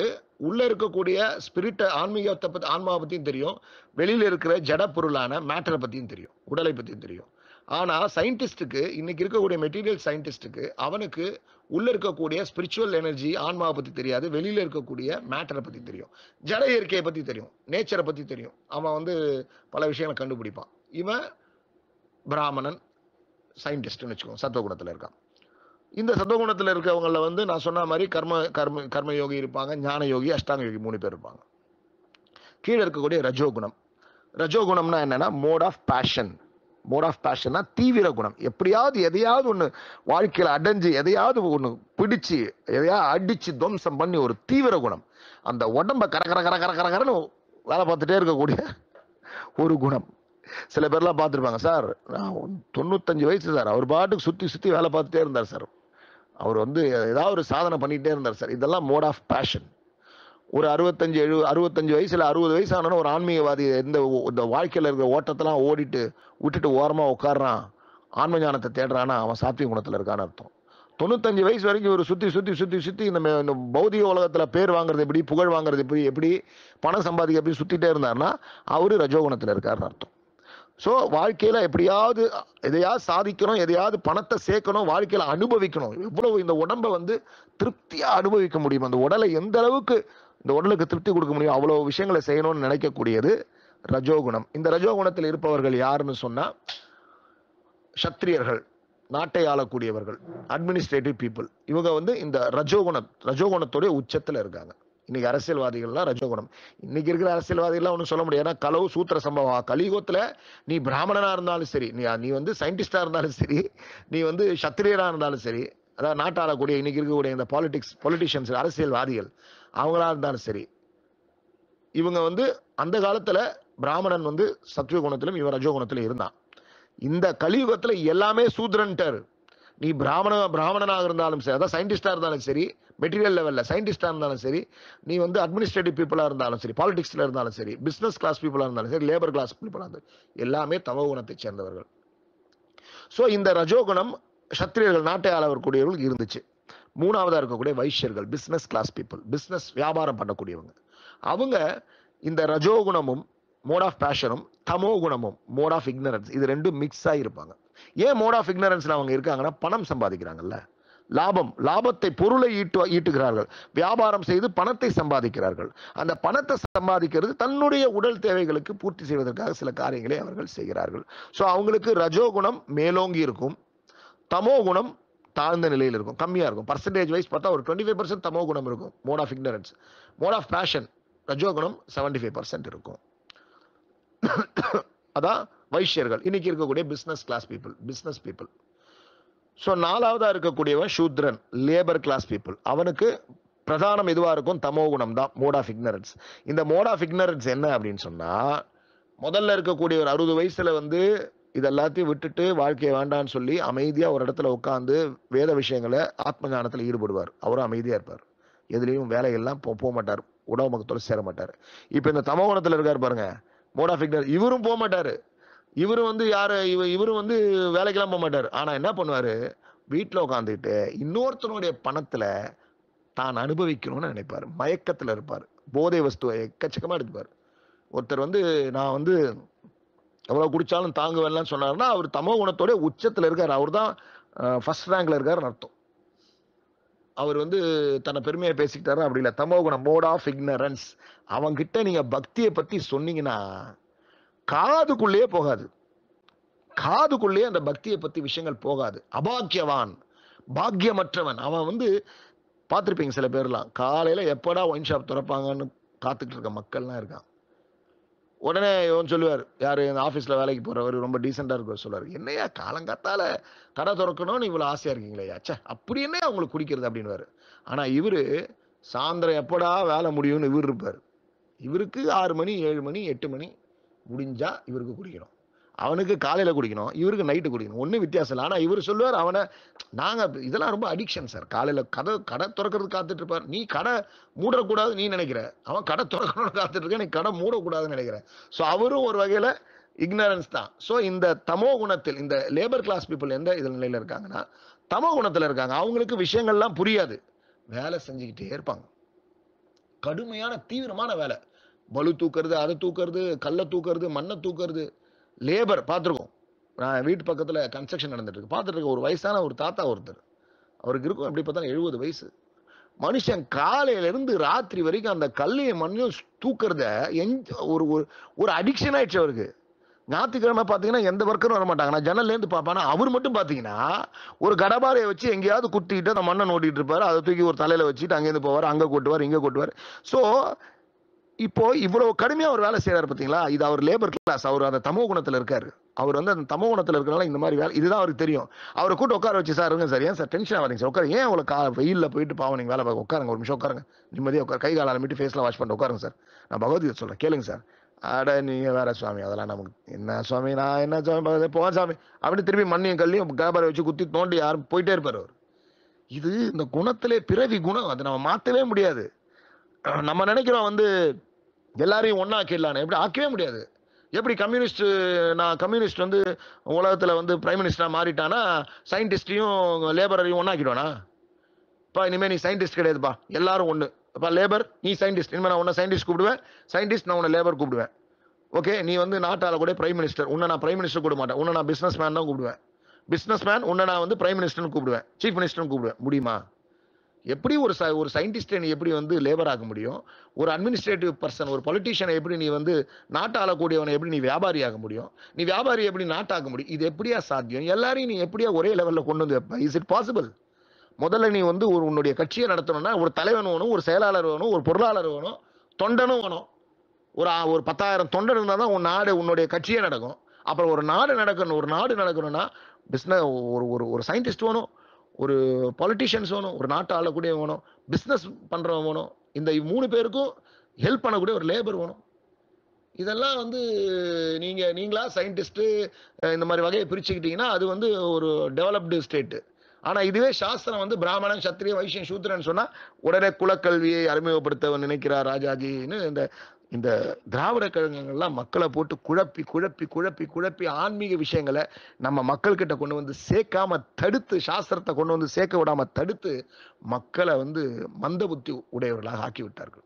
உள்ள இருக்கக்கூடிய ஸ்பிரிட்டை ஆன்மீகத்தை பற்றி ஆன்மாவை பற்றியும் தெரியும் வெளியில் இருக்கிற ஜட பொருளான மேட்டரை பற்றியும் தெரியும் உடலை பற்றியும் தெரியும் ஆனால் சயின்டிஸ்ட்டுக்கு இன்னைக்கு இருக்கக்கூடிய மெட்டீரியல் சயின்டிஸ்ட்டுக்கு அவனுக்கு உள்ளே இருக்கக்கூடிய ஸ்பிரிச்சுவல் எனர்ஜி ஆன்மாவை பற்றி தெரியாது வெளியில் இருக்கக்கூடிய மேட்டரை பற்றி தெரியும் ஜட இயற்கையை பற்றி தெரியும் நேச்சரை பற்றி தெரியும் அவன் வந்து பல விஷயங்களை கண்டுபிடிப்பான் இவன் பிராமணன் சயின்டிஸ்ட்னு வச்சுக்கோங்க சத்துவகுணத்தில் இருக்கான் இந்த சத்துவகுணத்தில் இருக்கவங்கள வந்து நான் சொன்ன மாதிரி கர்ம கர்ம கர்மயோகி இருப்பாங்க ஞான யோகி அஷ்டாங்க யோகி மூணு பேர் இருப்பாங்க கீழே இருக்கக்கூடிய ரஜோகுணம் ரஜோகுணம்னா என்னன்னா mode of passion mode of பேஷன்னா தீவிர குணம் எப்படியாவது எதையாவது ஒன்று வாழ்க்கையில் அடைஞ்சு எதையாவது ஒன்று பிடிச்சு எதையாவது அடிச்சு துவம்சம் பண்ணி ஒரு தீவிர குணம் அந்த உடம்பை கர கர கர கர கரன்னு வேலை பார்த்துட்டே இருக்கக்கூடிய ஒரு குணம் சில பேர்லாம் பார்த்துருப்பாங்க சார் நான் தொண்ணூத்தஞ்சு வயசு சார் அவர் பாட்டுக்கு சுற்றி சுற்றி வேலை பார்த்துட்டே இருந்தார் சார் அவர் வந்து ஏதாவது ஒரு சாதனை பண்ணிகிட்டே இருந்தார் சார் இதெல்லாம் மோட் ஆஃப் பேஷன் ஒரு அறுபத்தஞ்சு எழு அறுபத்தஞ்சு வயசில் அறுபது வயசு ஆனாலும் ஒரு ஆன்மீகவாதி இந்த இந்த வாழ்க்கையில் இருக்கிற ஓட்டத்தெல்லாம் ஓடிட்டு விட்டுட்டு ஓரமாக உட்காடுறான் ஆன்ம ஞானத்தை தேடுறான்னா அவன் சாத்திய குணத்தில் இருக்கான்னு அர்த்தம் தொண்ணூத்தஞ்சு வயசு வரைக்கும் ஒரு சுற்றி சுற்றி சுற்றி சுற்றி இந்த பௌதிக உலகத்தில் பேர் வாங்குறது எப்படி புகழ் வாங்குறது எப்படி எப்படி பணம் சம்பாதிக்க எப்படி சுற்றிட்டே இருந்தார்னா அவரு ரஜோகுணத்தில் இருக்காருன்னு அர்த்தம் ஸோ வாழ்க்கையில் எப்படியாவது எதையாவது சாதிக்கணும் எதையாவது பணத்தை சேர்க்கணும் வாழ்க்கையில் அனுபவிக்கணும் இவ்வளவு இந்த உடம்பை வந்து திருப்தியாக அனுபவிக்க முடியும் அந்த உடலை எந்த அளவுக்கு இந்த உடலுக்கு திருப்தி கொடுக்க முடியும் அவ்வளோ விஷயங்களை செய்யணும்னு நினைக்கக்கூடியது ரஜோகுணம் இந்த ரஜோகுணத்தில் இருப்பவர்கள் யாருன்னு சொன்னால் சத்திரியர்கள் நாட்டை ஆளக்கூடியவர்கள் அட்மினிஸ்ட்ரேட்டிவ் பீப்புள் இவங்க வந்து இந்த ரஜோகுணம் ரஜோகுணத்துடைய உச்சத்தில் இருக்காங்க இன்னைக்கு அரசியல்வாதிகள்லாம் ரஜோகுணம் இன்னைக்கு இருக்கிற அரசியல்வாதிகள்லாம் ஒன்றும் சொல்ல முடியாது ஏன்னா கலவு சூத்திர சம்பவம் கலியுகத்தில் நீ பிராமணனா இருந்தாலும் சரி நீ நீ வந்து சயின்டிஸ்டா இருந்தாலும் சரி நீ வந்து சத்திரியராக இருந்தாலும் சரி அதாவது நாட்டாளக்கூடிய இன்னைக்கு இருக்கக்கூடிய இந்த பாலிடிக்ஸ் பொலிட்டிஷியன்ஸ் அரசியல்வாதிகள் அவங்களா இருந்தாலும் சரி இவங்க வந்து அந்த காலத்துல பிராமணன் வந்து சத்வ குணத்திலும் இவன் குணத்திலும் இருந்தான் இந்த கலியுகத்துல எல்லாமே சூத்ரன்டர் நீ பிராமண பிராமணனாக இருந்தாலும் சரி அதாவது சயின்டிஸ்டாக இருந்தாலும் சரி மெட்டீரியல் லெவலில் சயின்டிஸ்டாக இருந்தாலும் சரி நீ வந்து அட்மினிஸ்ட்ரேட்டிவ் பீப்புளாக இருந்தாலும் சரி பாலிடிக்ஸில் இருந்தாலும் சரி பிஸ்னஸ் கிளாஸ் பீப்புளாக இருந்தாலும் சரி லேபர் கிளாஸ் பீப்புளாக இருந்தாலும் எல்லாமே தமோ குணத்தைச் சேர்ந்தவர்கள் ஸோ இந்த ரஜோகுணம் சத்திரியர்கள் நாட்டை ஆளவர்கூடியவர்கள் இருந்துச்சு மூணாவதாக இருக்கக்கூடிய வைஷ்யர்கள் பிஸ்னஸ் கிளாஸ் பீப்புள் பிஸ்னஸ் வியாபாரம் பண்ணக்கூடியவங்க அவங்க இந்த ரஜோகுணமும் மோட் ஆஃப் பேஷனும் தமோ குணமும் மோட் ஆஃப் இக்னரன்ஸ் இது ரெண்டும் மிக்ஸ் ஆகியிருப்பாங்க ஏன் மோட் ஆஃப் இக்னரன்ஸில் அவங்க இருக்காங்கன்னா பணம் சம்பாதிக்கிறாங்கல்ல லாபம் லாபத்தை பொருளை ஈட்டு ஈட்டுகிறார்கள் வியாபாரம் செய்து பணத்தை சம்பாதிக்கிறார்கள் அந்த பணத்தை சம்பாதிக்கிறது தன்னுடைய உடல் தேவைகளுக்கு பூர்த்தி செய்வதற்காக சில காரியங்களை அவர்கள் செய்கிறார்கள் ஸோ அவங்களுக்கு ரஜோ குணம் மேலோங்கி இருக்கும் தமோ குணம் தாழ்ந்த நிலையில் இருக்கும் கம்மியாக இருக்கும் பர்சன்டேஜ் வைஸ் பார்த்தா ஒரு டுவெண்ட்டி ஃபைவ் பர்சன்ட் தமோ குணம் இருக்கும் mode of ignorance mode of passion ரஜோ குணம் செவன்டி ஃபைவ் பர்சன்ட் இருக்கும் அதான் வைஷ்யர்கள் இன்னைக்கு இருக்கக்கூடிய business class people business people so நாலாவதாக இருக்கக்கூடியவன் சூத்ரன் லேபர் கிளாஸ் பீப்புள் அவனுக்கு பிரதானம் எதுவாக இருக்கும் தமோ குணம் தான் மோட் ஆஃப் இக்னரன்ஸ் இந்த மோட் ஆஃப் இக்னரன்ஸ் என்ன அப்படின்னு சொன்னால் முதல்ல இருக்கக்கூடிய ஒரு அறுபது வயசில் வந்து இதெல்லாத்தையும் விட்டுட்டு வாழ்க்கையை வேண்டான்னு சொல்லி அமைதியாக ஒரு இடத்துல உட்காந்து வேத விஷயங்களை ஆத்ம ஞானத்தில் ஈடுபடுவார் அவரும் அமைதியாக இருப்பார் எதுலேயும் வேலையெல்லாம் போக போக மாட்டார் உணவு மக்கத்தோடு சேர மாட்டார் இப்போ இந்த தமோ குணத்தில் இருக்கார் பாருங்க மோட் ஆஃப் இக்னர் இவரும் போக மாட்டார் இவரும் வந்து யார் இவ இவரும் வந்து எல்லாம் போக மாட்டார் ஆனால் என்ன பண்ணுவார் வீட்டில் உட்காந்துக்கிட்டு இன்னொருத்தனுடைய பணத்தில் தான் அனுபவிக்கணும்னு நினைப்பார் மயக்கத்தில் இருப்பார் போதை வஸ்துவை எக்கச்சக்கமாக எடுத்துப்பார் ஒருத்தர் வந்து நான் வந்து எவ்வளோ குடித்தாலும் தாங்குவேன்லான்னு சொன்னார்னா அவர் தமோ குணத்தோட உச்சத்தில் இருக்கார் அவர் தான் ஃபர்ஸ்ட் ரேங்கில் இருக்காருன்னு அர்த்தம் அவர் வந்து தன்னை பெருமையை பேசிக்கிட்டாரா அப்படி இல்லை தமோ குணம் மோட் ஆஃப் இக்னரன்ஸ் அவங்கிட்ட நீங்கள் பக்தியை பற்றி சொன்னீங்கன்னா காதுக்குள்ளேயே போகாது காதுக்குள்ளேயே அந்த பக்தியை பற்றி விஷயங்கள் போகாது அபாக்கியவான் பாக்கியமற்றவன் அவன் வந்து பார்த்துருப்பீங்க சில பேர்லாம் காலையில் எப்படா ஒயின் ஷாப் திறப்பாங்கன்னு காத்துக்கிட்டு இருக்க மக்கள்லாம் இருக்கான் உடனே இவன் சொல்லுவார் யார் இந்த ஆஃபீஸில் வேலைக்கு போகிறவர் ரொம்ப டீசெண்டாக இருக்க சொல்லுவார் என்னையா காலங்காத்தால் கடை திறக்கணும்னு இவ்வளோ ஆசையாக இருக்கீங்களேயா சே அப்படி என்ன அவங்களுக்கு குடிக்கிறது அப்படின்வார் ஆனால் இவர் சாயந்தரம் எப்படா வேலை முடியும்னு இவர் இருப்பார் இவருக்கு ஆறு மணி ஏழு மணி எட்டு மணி முடிஞ்சால் இவருக்கு குடிக்கணும் அவனுக்கு காலையில் குடிக்கணும் இவருக்கு நைட்டு குடிக்கணும் ஒன்றும் வித்தியாசம் இல்லை ஆனால் இவர் சொல்லுவார் அவனை நாங்கள் இதெல்லாம் ரொம்ப அடிக்ஷன் சார் காலையில் கதை கடை திறக்கிறதுக்கு காத்துட்டு இருப்பார் நீ கடை மூடக்கூடாது நீ நினைக்கிற அவன் கடை திறக்கணும்னு காத்துட்டு இருக்க நீ கடை மூடக்கூடாதுன்னு நினைக்கிற ஸோ அவரும் ஒரு வகையில் இக்னரன்ஸ் தான் ஸோ இந்த தமோ குணத்தில் இந்த லேபர் கிளாஸ் பீப்புள் எந்த இதில் நிலையில் இருக்காங்கன்னா தமோ குணத்தில் இருக்காங்க அவங்களுக்கு விஷயங்கள்லாம் புரியாது வேலை செஞ்சுக்கிட்டே இருப்பாங்க கடுமையான தீவிரமான வேலை மலு தூக்கிறது அதை தூக்கிறது கல்லை தூக்கிறது மண்ணை தூக்கிறது லேபர் பார்த்துருக்கோம் நான் வீட்டு பக்கத்தில் கன்ஸ்ட்ரக்ஷன் நடந்துட்டுருக்கு பார்த்துட்டு ஒரு வயசான ஒரு தாத்தா ஒருத்தர் அவருக்கு இருக்கும் எப்படி பார்த்தா எழுபது வயசு மனுஷன் காலையிலேருந்து ராத்திரி வரைக்கும் அந்த கல்லையும் மண்ணையும் தூக்கிறத என் ஒரு ஒரு அடிக்ஷன் ஆயிடுச்சு அவருக்கு ஞாயிற்றுக்கிழமை பார்த்தீங்கன்னா எந்த ஒர்க்கரும் வர மாட்டாங்க நான் ஜன்னல்லேருந்து பார்ப்பேன் அவர் மட்டும் பார்த்தீங்கன்னா ஒரு கடபாரையை வச்சு எங்கேயாவது குத்திக்கிட்டு அந்த மண்ணை நோட்டிகிட்டு இருப்பார் அதை தூக்கி ஒரு தலையில் வச்சுட்டு அங்கேருந்து போவார் அங்கே கொட்டுவார் இங்கே கொட்டுவார் ஸோ இப்போ இவ்வளவு கடுமையா அவர் வேலை செய்யறாரு பாத்தீங்களா இது அவர் லேபர் கிளாஸ் அவர் அந்த தமோ குணத்துல இருக்காரு அவர் வந்து அந்த தமோ குணத்துல இருக்கனால இந்த மாதிரி வேலை இதுதான் அவருக்கு தெரியும் அவரை கூட்டு உட்கார வச்சு சார் இருங்க சார் ஏன் சார் டென்ஷன் ஆகாதீங்க சார் உட்காரு ஏன் உங்களை கா வெயிலில் போயிட்டு பாவம் நீங்கள் வேலை பார்க்க உட்காருங்க ஒரு நிமிஷம் உட்காருங்க நிம்மதியாக உட்கார் கை கால ஆரம்பிட்டு ஃபேஸ்லாம் வாஷ் பண்ணிட்டு உட்காருங்க சார் நான் பகவத்கீதை சொல்றேன் கேளுங்க சார் அட நீங்க வேற சுவாமி அதெல்லாம் நமக்கு என்ன சுவாமி நான் என்ன சுவாமி போவான் சாமி அப்படின்னு திரும்பி மண்ணையும் கல்லையும் கணபரை வச்சு குத்தி தோண்டி யாரும் போயிட்டே இருப்பார் அவர் இது இந்த குணத்திலே பிறவி குணம் அதை நம்ம மாற்றவே முடியாது நம்ம நினைக்கிறோம் வந்து எல்லாரையும் ஒன்றா ஆக்கிடலான்னு எப்படி ஆக்கவே முடியாது எப்படி கம்யூனிஸ்ட் நான் கம்யூனிஸ்ட் வந்து உலகத்தில் வந்து பிரைம் மினிஸ்டராக மாறிட்டானா சயின்டிஸ்ட்டையும் லேபரையும் ஒன்றாக்கிடுவானா இப்போ இனிமேல் நீ சயின்டிஸ்ட் கிடையாதுப்பா எல்லாரும் ஒன்று இப்போ லேபர் நீ சயின்டிஸ்ட் இனிமேல் நான் உன்ன சயின்டிஸ்ட் கூப்பிடுவேன் சயின்டிஸ்ட் நான் உன்னை லேபர் கூப்பிடுவேன் ஓகே நீ வந்து நாட்டால் கூட பிரைம் மினிஸ்டர் உன்னை நான் பிரைம் மினிஸ்டர் கூட மாட்டேன் உன்னை நான் பிஸ்னஸ் மேன் தான் கூப்பிடுவேன் பிஸ்னஸ் மேன் உன்னை நான் வந்து பிரைம் மினிஸ்டர்னு கூப்பிடுவேன் சீஃப் மினிஸ்டர்னு கூப்பிடுவேன் முடியுமா எப்படி ஒரு ச ஒரு சயின்டிஸ்டை நீ எப்படி வந்து லேபர் ஆக முடியும் ஒரு அட்மினிஸ்ட்ரேட்டிவ் பர்சன் ஒரு பொலிட்டீஷியனை எப்படி நீ வந்து நாட்டை ஆளக்கூடியவனை எப்படி நீ வியாபாரி ஆக முடியும் நீ வியாபாரி எப்படி நாட்டாக முடியும் இது எப்படியா சாத்தியம் எல்லாரையும் நீ எப்படியா ஒரே லெவலில் கொண்டு வந்து இஸ் இட் பாசிபிள் முதல்ல நீ வந்து ஒரு உன்னுடைய கட்சியை நடத்தணும்னா ஒரு தலைவன் வேணும் ஒரு செயலாளர் வேணும் ஒரு பொருளாளர் வேணும் தொண்டனும் வேணும் ஒரு ஒரு பத்தாயிரம் தொண்டன் இருந்தால் தான் உன் நாடு உன்னுடைய கட்சியே நடக்கும் அப்புறம் ஒரு நாடு நடக்கணும் ஒரு நாடு நடக்கணும்னா பிஸ்னஸ் ஒரு ஒரு ஒரு சயின்டிஸ்ட் வேணும் ஒரு பாலிட்டிஷியன்ஸ் வேணும் ஒரு நாட்டை ஆளக்கூடிய வேணும் பிஸ்னஸ் பண்ணுறவன் வேணும் இந்த மூணு பேருக்கும் ஹெல்ப் பண்ணக்கூடிய ஒரு லேபர் வேணும் இதெல்லாம் வந்து நீங்கள் நீங்களா சயின்டிஸ்ட்டு இந்த மாதிரி வகையை பிரிச்சுக்கிட்டீங்கன்னா அது வந்து ஒரு டெவலப்டு ஸ்டேட்டு ஆனால் இதுவே சாஸ்திரம் வந்து பிராமணன் சத்திரிய வைஷ்யம் சூத்திரன்னு சொன்னால் உடனே குலக்கல்வியை அறிமுகப்படுத்த நினைக்கிறார் ராஜாஜின்னு இந்த இந்த திராவிட கழகங்கள்லாம் மக்களை போட்டு குழப்பி குழப்பி குழப்பி குழப்பி ஆன்மீக விஷயங்களை நம்ம மக்கள்கிட்ட கொண்டு வந்து சேர்க்காம தடுத்து சாஸ்திரத்தை கொண்டு வந்து சேர்க்க விடாம தடுத்து மக்களை வந்து மந்த புத்தி உடையவர்களாக ஆக்கிவிட்டார்கள்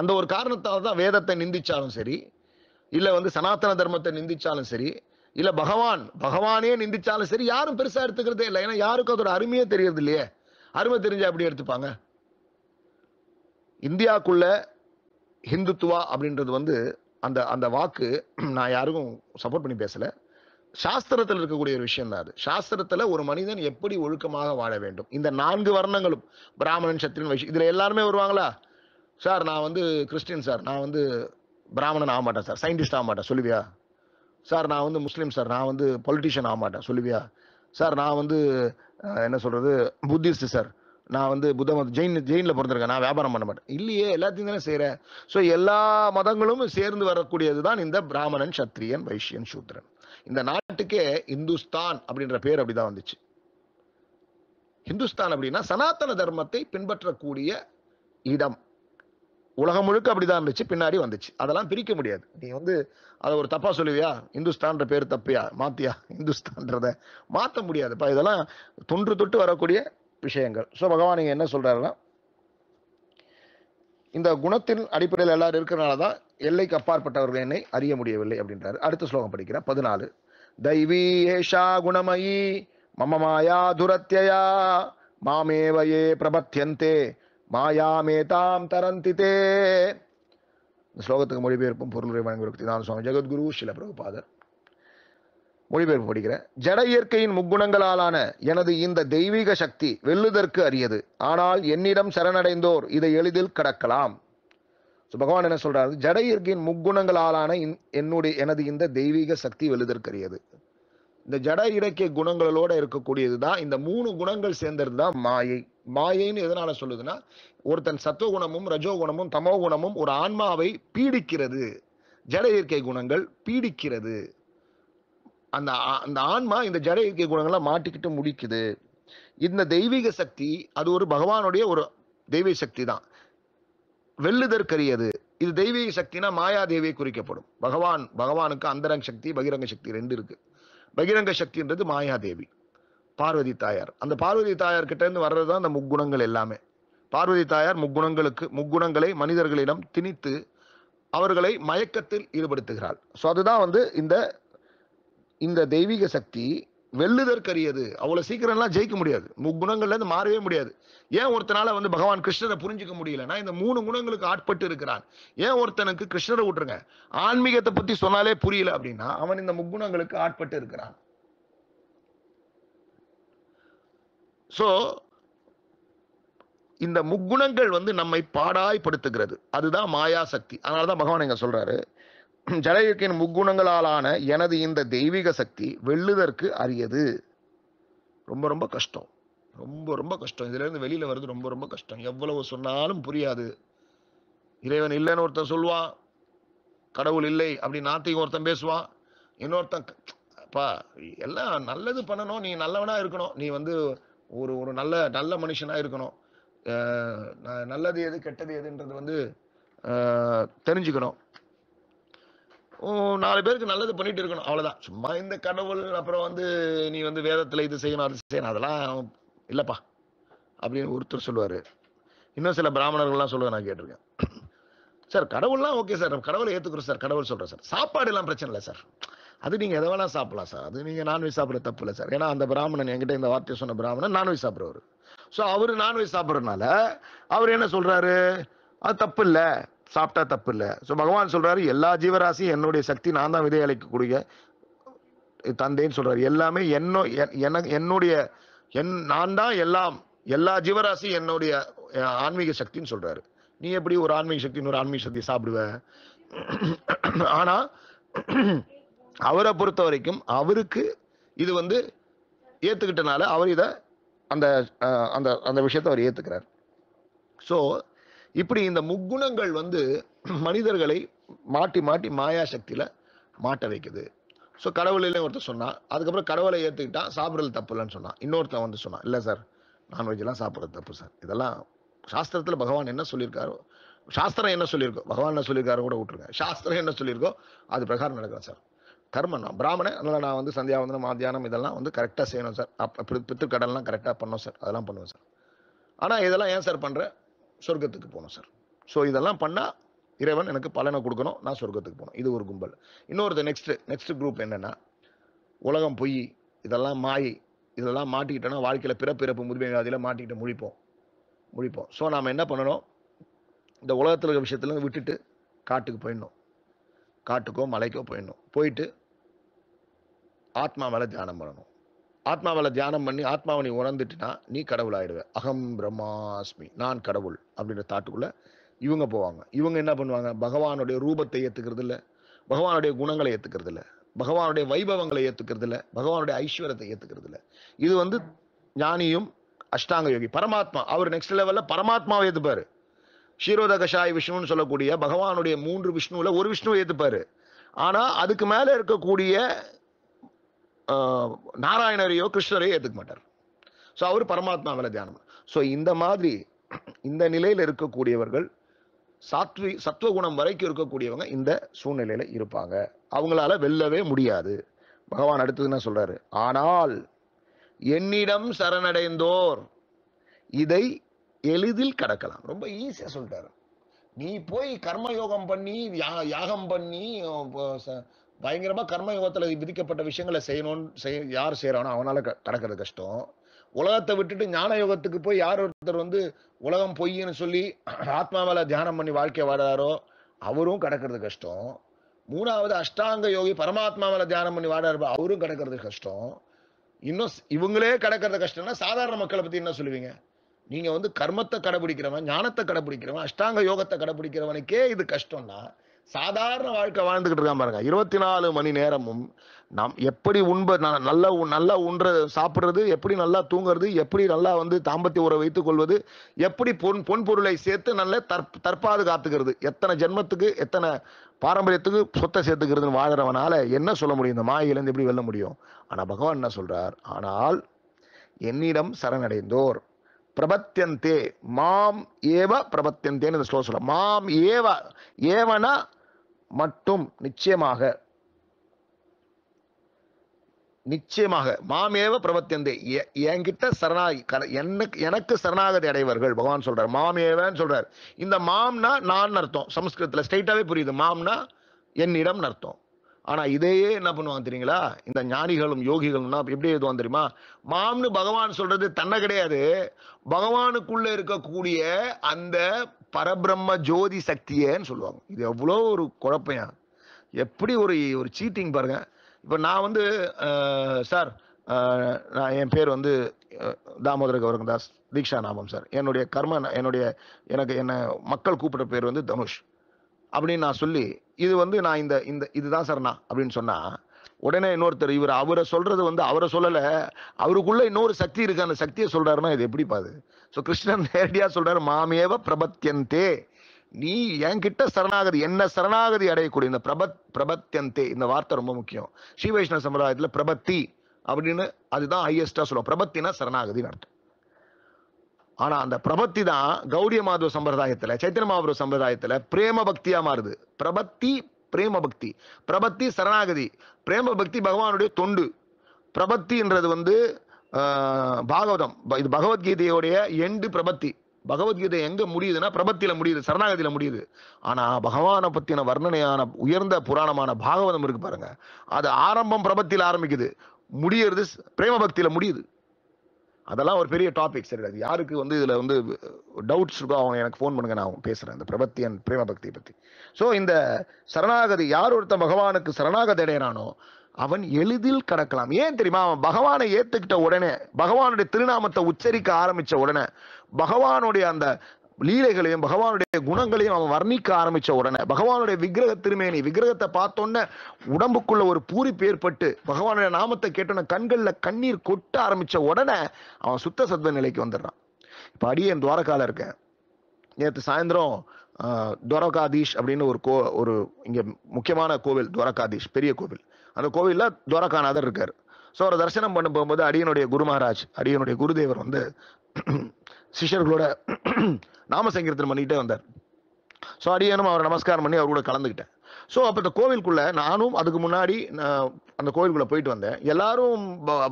அந்த ஒரு காரணத்தால் தான் வேதத்தை நிந்திச்சாலும் சரி இல்லை வந்து சனாதன தர்மத்தை நிந்திச்சாலும் சரி இல்லை பகவான் பகவானே நிந்திச்சாலும் சரி யாரும் பெருசாக எடுத்துக்கிறதே இல்லை ஏன்னா யாருக்கும் அதோட அருமையே தெரியறது இல்லையே அருமை தெரிஞ்சா அப்படி எடுத்துப்பாங்க இந்தியாக்குள்ள ஹிந்துத்துவா அப்படின்றது வந்து அந்த அந்த வாக்கு நான் யாருக்கும் சப்போர்ட் பண்ணி பேசலை சாஸ்திரத்தில் இருக்கக்கூடிய ஒரு விஷயம் தான் அது சாஸ்திரத்தில் ஒரு மனிதன் எப்படி ஒழுக்கமாக வாழ வேண்டும் இந்த நான்கு வர்ணங்களும் பிராமணன் சத்திரன் வைஷ் இதில் எல்லாருமே வருவாங்களா சார் நான் வந்து கிறிஸ்டின் சார் நான் வந்து பிராமணன் ஆக மாட்டேன் சார் சயின்டிஸ்ட் ஆக மாட்டேன் சொல்லுவியா சார் நான் வந்து முஸ்லீம் சார் நான் வந்து பொலிட்டிஷியன் ஆக மாட்டேன் சொல்லுவியா சார் நான் வந்து என்ன சொல்கிறது புத்திஸ்ட் சார் நான் வந்து புத்த மதம் ஜெயின் ஜெயினில் பிறந்திருக்கேன் நான் வியாபாரம் பண்ண மாட்டேன் இல்லையே எல்லாத்தையும் தானே செய்கிறேன் ஸோ எல்லா மதங்களும் சேர்ந்து வரக்கூடியது தான் இந்த பிராமணன் சத்திரியன் வைஷ்யன் சூத்ரன் இந்த நாட்டுக்கே இந்துஸ்தான் அப்படின்ற பேர் அப்படிதான் வந்துச்சு இந்துஸ்தான் அப்படின்னா சனாத்தன தர்மத்தை பின்பற்றக்கூடிய இடம் உலகம் முழுக்க அப்படிதான் இருந்துச்சு பின்னாடி வந்துச்சு அதெல்லாம் பிரிக்க முடியாது நீ வந்து அதை ஒரு தப்பா சொல்லுவியா இந்துஸ்தான்ற பேர் தப்பியா மாத்தியா இந்துஸ்தான்றத மாற்ற முடியாதுப்பா இதெல்லாம் தொன்று தொட்டு வரக்கூடிய விஷயங்கள் ஸோ பகவான் இங்கே என்ன சொல்கிறாருன்னா இந்த குணத்தின் அடிப்படையில் எல்லாரும் இருக்கிறனால தான் எல்லைக்கு அப்பாற்பட்டவர்கள் என்னை அறிய முடியவில்லை அப்படின்றாரு அடுத்த ஸ்லோகம் படிக்கிறேன் பதினாலு தைவி ஏஷா குணமயி மம மாயா துரத்தியா மாமேவையே பிரபத்தியந்தே மாயாமேதாம் தரந்திதே இந்த ஸ்லோகத்துக்கு மொழிபெயர்ப்பும் பொருள் வழங்குவதற்கு நான் சுவாமி ஜெகத்குரு சில பிரபுபாதர் மொழிபெயர்ப்பு படிக்கிறேன் ஜட இயற்கையின் முக்குணங்களாலான எனது இந்த தெய்வீக சக்தி வெல்லுதற்கு அரியது ஆனால் என்னிடம் சரணடைந்தோர் இதை எளிதில் கடக்கலாம் ஸோ பகவான் என்ன சொல்றாரு ஜட இயற்கையின் முக்குணங்களாலான என்னுடைய எனது இந்த தெய்வீக சக்தி வெல்லுதற்கு அரியது இந்த ஜட இயற்கை குணங்களோட இருக்கக்கூடியது தான் இந்த மூணு குணங்கள் சேர்ந்தது தான் மாயை மாயைன்னு எதனால சொல்லுதுன்னா ஒருத்தன் சத்துவ குணமும் ரஜோ குணமும் தமோ குணமும் ஒரு ஆன்மாவை பீடிக்கிறது ஜட இயற்கை குணங்கள் பீடிக்கிறது அந்த அந்த ஆன்மா இந்த ஜட இயற்கை குணங்களை மாட்டிக்கிட்டு முடிக்குது இந்த தெய்வீக சக்தி அது ஒரு பகவானுடைய ஒரு தெய்வீக சக்தி தான் வெல்லுதற்கரியது இது தெய்வீக சக்தினா தேவியை குறிக்கப்படும் பகவான் பகவானுக்கு அந்தரங்க சக்தி பகிரங்க சக்தி ரெண்டு இருக்கு பகிரங்க சக்தின்றது மாயாதேவி பார்வதி தாயார் அந்த பார்வதி தாயார் கிட்ட இருந்து வர்றது தான் அந்த முக்குணங்கள் எல்லாமே பார்வதி தாயார் முக்குணங்களுக்கு முக்குணங்களை மனிதர்களிடம் திணித்து அவர்களை மயக்கத்தில் ஈடுபடுத்துகிறாள் ஸோ அதுதான் வந்து இந்த இந்த தெய்வீக சக்தி வெல்லுதற்கரியது அவ்வளோ சீக்கிரம்லாம் ஜெயிக்க முடியாது குணங்கள்லேருந்து மாறவே முடியாது ஏன் ஒருத்தனால வந்து பகவான் கிருஷ்ணரை புரிஞ்சிக்க முடியலன்னா இந்த மூணு குணங்களுக்கு ஆட்பட்டு இருக்கிறான் ஏன் ஒருத்தனுக்கு கிருஷ்ணரை விட்டுருங்க ஆன்மீகத்தை பற்றி சொன்னாலே புரியல அப்படின்னா அவன் இந்த முக்குணங்களுக்கு ஆட்பட்டு இருக்கிறான் ஸோ இந்த முக்குணங்கள் வந்து நம்மை பாடாய்படுத்துகிறது அதுதான் மாயா சக்தி அதனால தான் பகவான் எங்க சொல்றாரு ஜடயுக்கின் முக்குணங்களாலான எனது இந்த தெய்வீக சக்தி வெல்லுதற்கு அரியது ரொம்ப ரொம்ப கஷ்டம் ரொம்ப ரொம்ப கஷ்டம் இதுலேருந்து வெளியில் வர்றது ரொம்ப ரொம்ப கஷ்டம் எவ்வளவு சொன்னாலும் புரியாது இறைவன் இல்லைன்னு ஒருத்தன் சொல்லுவான் கடவுள் இல்லை அப்படி நாத்தையும் ஒருத்தன் பேசுவான் இன்னொருத்தன் அப்பா எல்லாம் நல்லது பண்ணணும் நீ நல்லவனாக இருக்கணும் நீ வந்து ஒரு ஒரு நல்ல நல்ல மனுஷனாக இருக்கணும் நல்லது எது கெட்டது எதுன்றது வந்து தெரிஞ்சுக்கணும் நாலு பேருக்கு நல்லது பண்ணிட்டு இருக்கணும் அவ்வளவுதான் சும்மா இந்த கடவுள் அப்புறம் வந்து நீ வந்து வேதத்துல இது செய்யணும் அது செய்யணும் அதெல்லாம் இல்லப்பா அப்படின்னு ஒருத்தர் சொல்லுவாரு இன்னும் சில பிராமணர்கள்லாம் சொல்லுவேன் நான் கேட்டிருக்கேன் சார் கடவுள்லாம் ஓகே சார் கடவுளை ஏற்றுக்குறோம் சார் கடவுள் சொல்கிறேன் சார் சாப்பாடு எல்லாம் பிரச்சனை இல்லை சார் அது நீங்கள் எதை வேணால் சாப்பிடலாம் சார் அது நீங்கள் நான்வெஜ் சாப்பிட்ற தப்பு இல்லை சார் ஏன்னா அந்த பிராமணன் என்கிட்ட இந்த வார்த்தையை சொன்ன பிராமணன் நான்வெஜ் சாப்பிட்றவர் ஸோ அவர் நான்வெஜ் சாப்பிட்றதுனால அவர் என்ன சொல்கிறாரு அது தப்பு இல்லை சாப்பிட்டா தப்பு இல்லை ஸோ பகவான் சொல்கிறாரு எல்லா ஜீவராசியும் என்னுடைய சக்தி நான் தான் விதை கூடிய தந்தைன்னு சொல்கிறாரு எல்லாமே என்னோ என என்னுடைய என் நான் தான் எல்லாம் எல்லா ஜீவராசியும் என்னுடைய ஆன்மீக சக்தின்னு சொல்கிறாரு நீ எப்படி ஒரு ஆன்மீக சக்தி இன்னொரு ஆன்மீக சக்தி சாப்பிடுவ ஆனால் அவரை பொறுத்த வரைக்கும் அவருக்கு இது வந்து ஏற்றுக்கிட்டனால அவர் இதை அந்த அந்த அந்த விஷயத்தை அவர் ஏற்றுக்கிறார் ஸோ இப்படி இந்த முக்குணங்கள் வந்து மனிதர்களை மாட்டி மாட்டி மாயா சக்தியில மாட்ட வைக்குது ஸோ கடவுளையும் ஒருத்தர் சொன்னான் அதுக்கப்புறம் கடவுளை ஏற்றுக்கிட்டான் சாப்பிட்றது தப்பு இல்லைன்னு சொன்னான் இன்னொருத்தன் வந்து சொன்னான் இல்லை சார் நான்வெஜ்லாம் சாப்பிட்றது தப்பு சார் இதெல்லாம் சாஸ்திரத்தில் பகவான் என்ன சொல்லியிருக்காரோ சாஸ்திரம் என்ன சொல்லியிருக்கோ பகவான் என்ன சொல்லியிருக்காரோ கூட விட்டுருங்க சாஸ்திரம் என்ன சொல்லியிருக்கோ அது பிரகாரம் நடக்கிறேன் சார் கர்மம் பிராமணன் அதனால் நான் வந்து சந்தியாவந்தனம் மாத்தியானம் இதெல்லாம் வந்து கரெக்டாக செய்யணும் சார் அப் பித்திருக்கடன்லாம் கரெக்டாக பண்ணோம் சார் அதெல்லாம் பண்ணுவேன் சார் ஆனால் இதெல்லாம் ஏன் சார் பண்ணுறேன் சொர்க்கத்துக்கு போகணும் சார் ஸோ இதெல்லாம் பண்ணால் இறைவன் எனக்கு பலனை கொடுக்கணும் நான் சொர்க்கத்துக்கு போகணும் இது ஒரு கும்பல் இன்னொருத்த நெக்ஸ்ட்டு நெக்ஸ்ட் குரூப் என்னென்னா உலகம் பொய் இதெல்லாம் மாயி இதெல்லாம் மாட்டிக்கிட்டோன்னா வாழ்க்கையில் பிறப்பிறப்பு வியாதியில் மாட்டிக்கிட்டு முழிப்போம் முழிப்போம் ஸோ நாம் என்ன பண்ணணும் இந்த உலகத்தில் இருக்கிற விஷயத்துல விட்டுட்டு காட்டுக்கு போயிடணும் காட்டுக்கோ மலைக்கோ போயிடணும் போயிட்டு ஆத்மா மேலே தியானம் பண்ணணும் ஆத்மாவில் தியானம் பண்ணி ஆத்மாவை நீ உணர்ந்துட்டுனா நீ கடவுள் ஆயிடுவ அகம் பிரம்மாஸ்மி நான் கடவுள் அப்படின்ற தாட்டுக்குள்ளே இவங்க போவாங்க இவங்க என்ன பண்ணுவாங்க பகவானுடைய ரூபத்தை ஏற்றுக்கிறது இல்லை பகவானுடைய குணங்களை ஏற்றுக்கிறது இல்லை பகவானுடைய வைபவங்களை ஏற்றுக்கிறது இல்லை பகவானுடைய ஐஸ்வரத்தை ஏற்றுக்கிறது இல்லை இது வந்து ஞானியும் அஷ்டாங்க யோகி பரமாத்மா அவர் நெக்ஸ்ட் லெவலில் பரமாத்மாவை ஏற்றுப்பார் கஷாய் விஷ்ணுன்னு சொல்லக்கூடிய பகவானுடைய மூன்று விஷ்ணுவில் ஒரு விஷ்ணுவை ஏற்றுப்பார் ஆனால் அதுக்கு மேலே இருக்கக்கூடிய நாராயணரையோ கிருஷ்ணரையோ ஏற்றுக்க மாட்டார் ஸோ அவர் பரமாத்மாவில் தியானம் ஸோ இந்த மாதிரி இந்த நிலையில் இருக்கக்கூடியவர்கள் சாத்வி சத்துவகுணம் வரைக்கும் இருக்கக்கூடியவங்க இந்த சூழ்நிலையில் இருப்பாங்க அவங்களால வெல்லவே முடியாது பகவான் அடுத்தது என்ன சொல்றாரு ஆனால் என்னிடம் சரணடைந்தோர் இதை எளிதில் கடக்கலாம் ரொம்ப ஈஸியாக சொல்லிட்டாரு நீ போய் கர்மயோகம் பண்ணி யாகம் பண்ணி பயங்கரமா கர்ம யுகத்துல விதிக்கப்பட்ட விஷயங்களை செய்யணும்னு செய் யார் செய்யறானோ அவனால கடக்கிறது கஷ்டம் உலகத்தை விட்டுட்டு ஞான யோகத்துக்கு போய் யார் ஒருத்தர் வந்து உலகம் பொய்ன்னு சொல்லி ஆத்மா தியானம் பண்ணி வாழ்க்கை வாடுறாரோ அவரும் கடக்கிறது கஷ்டம் மூணாவது அஷ்டாங்க யோகி பரமாத்மா மேல தியானம் பண்ணி வாடுறாரு அவரும் கடக்கிறது கஷ்டம் இன்னும் இவங்களே கிடக்கிறது கஷ்டம்னா சாதாரண மக்களை பத்தி என்ன சொல்லுவீங்க நீங்க வந்து கர்மத்தை கடைபிடிக்கிறவன் ஞானத்தை கடைபிடிக்கிறவன் அஷ்டாங்க யோகத்தை கடைபிடிக்கிறவனுக்கே இது கஷ்டம்னா சாதாரண வாழ்க்கை வாழ்ந்துகிட்டு இருக்கான் பாருங்க இருபத்தி நாலு மணி நேரமும் நாம் எப்படி உண்ப நல்லா நல்லா உண்ற சாப்பிட்றது எப்படி நல்லா தூங்குறது எப்படி நல்லா வந்து தாம்பத்திய உறவை வைத்துக் கொள்வது எப்படி பொன் பொன் பொருளை சேர்த்து நல்ல தற் தற்பாது காத்துக்கிறது எத்தனை ஜென்மத்துக்கு எத்தனை பாரம்பரியத்துக்கு சொத்தை சேர்த்துக்கிறதுன்னு வாழறவனால என்ன சொல்ல முடியும் இந்த மாயிலேருந்து எப்படி வெல்ல முடியும் ஆனால் பகவான் என்ன சொல்றார் ஆனால் என்னிடம் சரணடைந்தோர் பிரபத்தியந்தே மாம் ஏவ பிரபத்தியந்தேன்னு இந்த ஸ்லோகம் சொல்ல மாம் ஏவ ஏவனா மட்டும் நிச்சயமாக நிச்சயமாக மாமேவ பிரபத்தியந்தே என்கிட்ட சரணாகி எனக்கு எனக்கு சரணாகதி அடைவர்கள் பகவான் சொல்றார் மாமேவன்னு சொல்றார் இந்த மாம்னா நான் அர்த்தம் சமஸ்கிருதத்தில் ஸ்ட்ரைட்டாவே புரியுது மாம்னா என்னிடம் அர்த்தம் ஆனால் இதையே என்ன பண்ணுவான் தெரியுங்களா இந்த ஞானிகளும் யோகிகளும்னா எப்படி எழுதுவான் தெரியுமா மாம்னு பகவான் சொல்றது தன்னை கிடையாது பகவானுக்குள்ள இருக்கக்கூடிய அந்த பரபிரம்ம ஜோதி சக்தியேன்னு சொல்லுவாங்க இது எவ்வளோ ஒரு குழப்பையா எப்படி ஒரு ஒரு சீட்டிங் பாருங்க இப்போ நான் வந்து சார் நான் என் பேர் வந்து தாமோதர கௌரங்கதாஸ் தீக்ஷா நாமம் சார் என்னுடைய கர்ம என்னுடைய எனக்கு என்ன மக்கள் கூப்பிட்ற பேர் வந்து தனுஷ் அப்படின்னு நான் சொல்லி இது வந்து நான் இந்த இந்த இதுதான் சார் நான் அப்படின்னு சொன்னால் உடனே இன்னொருத்தர் இவர் அவரை சொல்றது வந்து அவரை சொல்லலை அவருக்குள்ள இன்னொரு சக்தி இருக்கு அந்த சக்தியை சொல்றாருன்னா இது எப்படி பாது ஸோ கிருஷ்ணன் நேரடியாக சொல்றாரு மாமேவ பிரபத்தியந்தே நீ என் கிட்ட சரணாகதி என்ன சரணாகதி அடையக்கூடிய இந்த பிரபத் பிரபத்தியந்தே இந்த வார்த்தை ரொம்ப முக்கியம் ஸ்ரீ வைஷ்ணவ சம்பிரதாயத்தில் பிரபத்தி அப்படின்னு அதுதான் ஹையஸ்டா சொல்லுவோம் பிரபத்தினா சரணாகதி நடத்தும் ஆனா அந்த பிரபத்தி தான் கௌடிய மாதவ சம்பிரதாயத்துல சைத்திர மாதவ சம்பிரதாயத்துல பிரேம பக்தியா மாறுது பிரபத்தி பிரேம பக்தி பிரபத்தி சரணாகதி பிரேம பக்தி பகவானுடைய தொண்டு பிரபத்தின்றது வந்து பாகவதம் இது பகவத்கீதையுடைய எண்டு பிரபத்தி பகவத்கீதை எங்க முடியுதுன்னா பிரபத்தியில முடியுது சரணாகதியில முடியுது ஆனா பகவானை பத்தின வர்ணனையான உயர்ந்த புராணமான பாகவதம் இருக்கு பாருங்க அது ஆரம்பம் பிரபத்தியில ஆரம்பிக்குது முடியறது பிரேம பக்தியில முடியுது அதெல்லாம் ஒரு பெரிய டாபிக் சரி அது யாருக்கு வந்து இதில் வந்து டவுட்ஸ் இருக்கோ அவங்க எனக்கு ஃபோன் பண்ணுங்க நான் பேசுகிறேன் இந்த பிரபத்தியன் பிரேம பக்தி பற்றி ஸோ இந்த சரணாகதி யார் ஒருத்தன் பகவானுக்கு சரணாகதி அடையிறானோ அவன் எளிதில் கடக்கலாம் ஏன் தெரியுமா அவன் பகவானை ஏத்துக்கிட்ட உடனே பகவானுடைய திருநாமத்தை உச்சரிக்க ஆரம்பிச்ச உடனே பகவானுடைய அந்த லீலைகளையும் பகவானுடைய குணங்களையும் அவன் வர்ணிக்க ஆரம்பித்த உடனே பகவானுடைய விக்கிரக திருமேனி விக்கிரகத்தை பார்த்தோன்னே உடம்புக்குள்ள ஒரு பூரிப்பு ஏற்பட்டு பகவானுடைய நாமத்தை கேட்டோன்ன கண்களில் கண்ணீர் கொட்ட ஆரம்பித்த உடனே அவன் சுத்த சத்வ நிலைக்கு வந்துடுறான் இப்போ அடியே என் துவாரக்கால இருக்கேன் நேற்று சாயந்தரம் துவரகாதீஷ் அப்படின்னு ஒரு கோ ஒரு இங்கே முக்கியமான கோவில் துவரகாதீஷ் பெரிய கோவில் அந்த கோவிலில் துவரகாநாதர் இருக்கார் ஸோ அவரை தரிசனம் பண்ண போகும்போது அடியனுடைய குரு மகாராஜ் அடியனுடைய குருதேவர் வந்து சிஷர்களோட நாமசங்கீர்த்தனம் பண்ணிக்கிட்டே வந்தார் ஸோ அடியானும் அவரை நமஸ்காரம் பண்ணி அவரோட கலந்துக்கிட்டேன் ஸோ அப்போ இந்த கோவிலுக்குள்ளே நானும் அதுக்கு முன்னாடி அந்த கோவிலுக்குள்ளே போயிட்டு வந்தேன் எல்லாரும்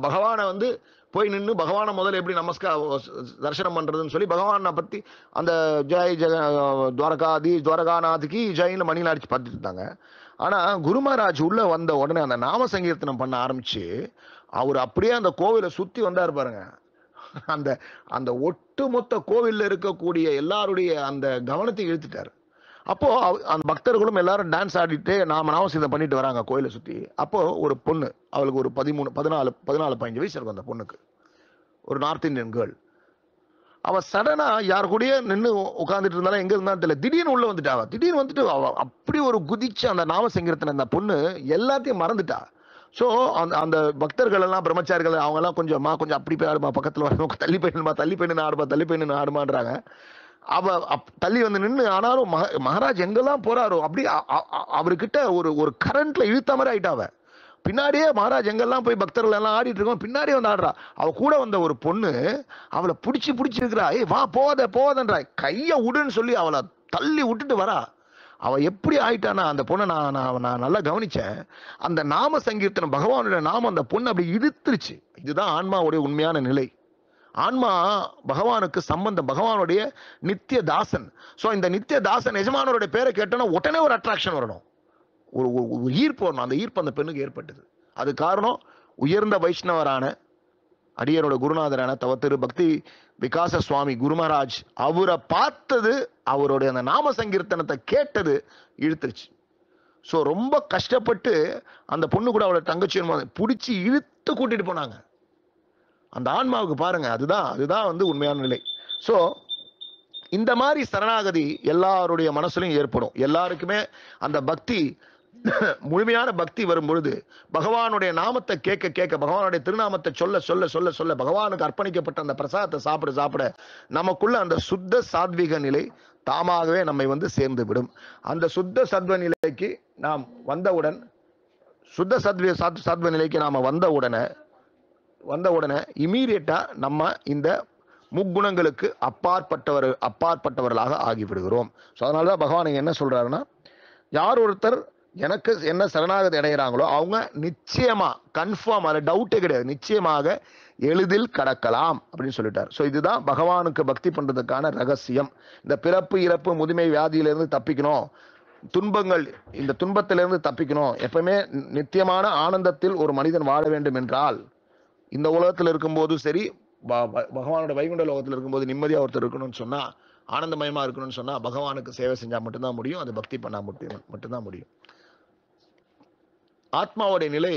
பகவானை வந்து போய் நின்று பகவானை முதல்ல எப்படி நமஸ்கார தரிசனம் பண்ணுறதுன்னு சொல்லி பகவானை பற்றி அந்த ஜெய் ஜெக துவாரகாதி துவாரகாநாதிக்கு ஜெயின்னு மணியில் அடிச்சு பார்த்துட்டு இருந்தாங்க ஆனால் குருமராஜ் உள்ளே வந்த உடனே அந்த நாம சங்கீர்த்தனம் பண்ண ஆரம்பித்து அவர் அப்படியே அந்த கோவிலை சுற்றி வந்தார் பாருங்கள் அந்த அந்த ஒட்டுமொத்த கோவிலில் இருக்கக்கூடிய எல்லாருடைய அந்த கவனத்தை இழுத்துட்டார் அப்போ அந்த பக்தர்களும் எல்லாரும் டான்ஸ் ஆடிட்டு நாம நாம சீதம் பண்ணிட்டு வராங்க கோயிலை சுற்றி அப்போ ஒரு பொண்ணு அவளுக்கு ஒரு பதிமூணு பதினாலு பதினாலு பதினஞ்சு வயசு இருக்கும் அந்த பொண்ணுக்கு ஒரு நார்த் இந்தியன் கேர்ள் அவள் சடனாக யார் கூடயே நின்று உட்காந்துட்டு இருந்தாலும் எங்கே இருந்தாலும் தெரியல திடீர்னு உள்ளே வந்துட்டா அவள் திடீர்னு வந்துட்டு அவள் அப்படி ஒரு குதிச்சு அந்த நாம சங்கீரத்தில் அந்த பொண்ணு எல்லாத்தையும் மறந்துட்டா ஸோ அந்த அந்த பக்தர்கள் எல்லாம் பிரம்மச்சாரிகள் அவங்கெல்லாம் கொஞ்சம்மா கொஞ்சம் அப்படி போய் ஆடுமா பக்கத்தில் வரணும் தள்ளி போயிடணுமா தள்ளி போயிடணும் ஆடுமா தள்ளி போயிடணும் ஆடுமான்றாங்க அவ தள்ளி வந்து நின்று ஆனாலும் மக மகாராஜ் எங்கெல்லாம் போறாரோ அப்படி அவர்கிட்ட ஒரு ஒரு கரண்ட்ல இழுத்த மாதிரி ஆயிட்டாவ பின்னாடியே மகாராஜ் எங்கெல்லாம் போய் பக்தர்கள் எல்லாம் ஆடிட்டு இருக்கோம் பின்னாடியே வந்து ஆடுறா அவ கூட வந்த ஒரு பொண்ணு அவளை பிடிச்சி பிடிச்சிருக்கிறா ஏய் வா போத போதன்றா கையை விடுன்னு சொல்லி அவளை தள்ளி விட்டுட்டு வரா அவன் எப்படி ஆயிட்டானா அந்த பொண்ணை நான் நான் நான் நல்லா கவனிச்சேன் அந்த நாம சங்கீர்த்தனம் பகவானுடைய நாம அந்த பொண்ணு அப்படி இழுத்துருச்சு இதுதான் ஆன்மாவுடைய உண்மையான நிலை ஆன்மா பகவானுக்கு சம்பந்தம் பகவானுடைய நித்திய தாசன் ஸோ இந்த நித்திய தாசன் எஜமானோருடைய பேரை கேட்டோன்னா உடனே ஒரு அட்ராக்ஷன் வரணும் ஒரு ஈர்ப்பு வரணும் அந்த ஈர்ப்பு அந்த பெண்ணுக்கு ஏற்பட்டது அது காரணம் உயர்ந்த வைஷ்ணவரான அடியரோட குருநாதரான தவ திரு பக்தி விகாச சுவாமி குருமராஜ் அவரை பார்த்தது அவருடைய அந்த நாம சங்கீர்த்தனத்தை கேட்டது இழுத்துருச்சு ஸோ ரொம்ப கஷ்டப்பட்டு அந்த பொண்ணு கூட அவளோட தங்கச்சி பிடிச்சி இழுத்து கூட்டிட்டு போனாங்க அந்த ஆன்மாவுக்கு பாருங்க அதுதான் அதுதான் வந்து உண்மையான நிலை ஸோ இந்த மாதிரி சரணாகதி எல்லாருடைய மனசுலையும் ஏற்படும் எல்லாருக்குமே அந்த பக்தி முழுமையான பக்தி வரும் பொழுது பகவானுடைய நாமத்தை கேட்க கேட்க பகவானுடைய திருநாமத்தை சொல்ல சொல்ல சொல்ல சொல்ல பகவானுக்கு அர்ப்பணிக்கப்பட்ட அந்த பிரசாதத்தை சாப்பிட சாப்பிட நமக்குள்ள அந்த சுத்த சாத்விக நிலை தாமாகவே நம்மை வந்து சேர்ந்து விடும் அந்த சுத்த சத்வ நிலைக்கு நாம் வந்தவுடன் சுத்த சாத் சத்வ நிலைக்கு நாம் வந்த உடனே வந்த உடனே இமீடியட்டாக நம்ம இந்த முக்குணங்களுக்கு அப்பாற்பட்டவர் அப்பாற்பட்டவர்களாக ஆகிவிடுகிறோம் ஸோ அதனால தான் பகவான் என்ன சொல்கிறாருன்னா யார் ஒருத்தர் எனக்கு என்ன சரணாகதி அடைகிறாங்களோ அவங்க நிச்சயமா கன்ஃபார்ம் அது டவுட்டே கிடையாது நிச்சயமாக எளிதில் கடக்கலாம் அப்படின்னு சொல்லிட்டார் ஸோ இதுதான் பகவானுக்கு பக்தி பண்ணுறதுக்கான ரகசியம் இந்த பிறப்பு இறப்பு முதுமை வியாதியிலிருந்து தப்பிக்கணும் துன்பங்கள் இந்த துன்பத்திலிருந்து தப்பிக்கணும் எப்பவுமே நித்தியமான ஆனந்தத்தில் ஒரு மனிதன் வாழ வேண்டும் என்றால் இந்த உலகத்தில் இருக்கும்போது சரி பகவானோட வைகுண்ட லோகத்தில் இருக்கும்போது நிம்மதியாக ஒருத்தர் இருக்கணும்னு சொன்னால் ஆனந்தமயமாக இருக்கணும்னு சொன்னால் பகவானுக்கு சேவை செஞ்சால் மட்டும்தான் முடியும் அது பக்தி பண்ணால் மட்டும் மட்டும்தான் முடியும் ஆத்மாவுடைய நிலை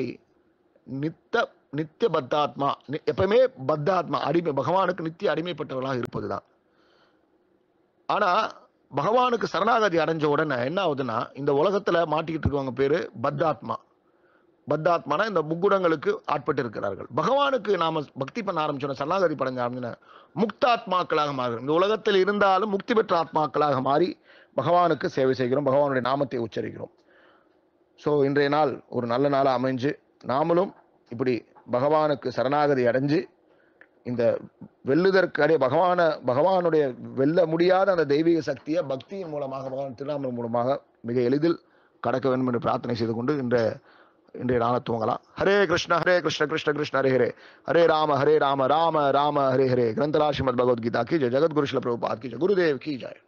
நித்த நித்திய பத்தாத்மா எப்பவுமே பத்தாத்மா அடிமை பகவானுக்கு நித்திய அடிமைப்பட்டவர்களாக இருப்பதுதான் ஆனா ஆனால் பகவானுக்கு சரணாகதி அடைஞ்ச உடனே என்ன ஆகுதுன்னா இந்த உலகத்தில் மாட்டிக்கிட்டு இருக்கவங்க பேர் பத்தாத்மா பத்தாத்மானா இந்த முக்குடங்களுக்கு ஆட்பட்டு இருக்கிறார்கள் பகவானுக்கு நாம பக்தி பண்ண ஆரம்பிச்சோம் சரணாகதி படைஞ்ச ஆரம்பிச்சோன்னா முக்தாத்மாக்களாக மாறும் இந்த உலகத்தில் இருந்தாலும் முக்தி பெற்ற ஆத்மாக்களாக மாறி பகவானுக்கு சேவை செய்கிறோம் பகவானுடைய நாமத்தை உச்சரிக்கிறோம் ஸோ இன்றைய நாள் ஒரு நல்ல நாளாக அமைஞ்சு நாமளும் இப்படி பகவானுக்கு சரணாகதி அடைஞ்சு இந்த வெல்லுதற்கு அடைய பகவான பகவானுடைய வெல்ல முடியாத அந்த தெய்வீக சக்தியை பக்தியின் மூலமாக பகவான் திருநாமல் மூலமாக மிக எளிதில் கடக்க வேண்டும் என்று பிரார்த்தனை செய்து கொண்டு இன்ற இன்றைய நாள துவங்கலாம் ஹரே கிருஷ்ண ஹரே கிருஷ்ண கிருஷ்ண கிருஷ்ண ஹரே ஹரே ஹரே ராம ஹரே ராம ராம ராம ஹரே ஹரே கிரந்தராசிமத் பகவத்கீதா கி ஜெய் ஜெகத்குரு பிரபு கி ஜெய் குருதேவ் கீ ஜெய்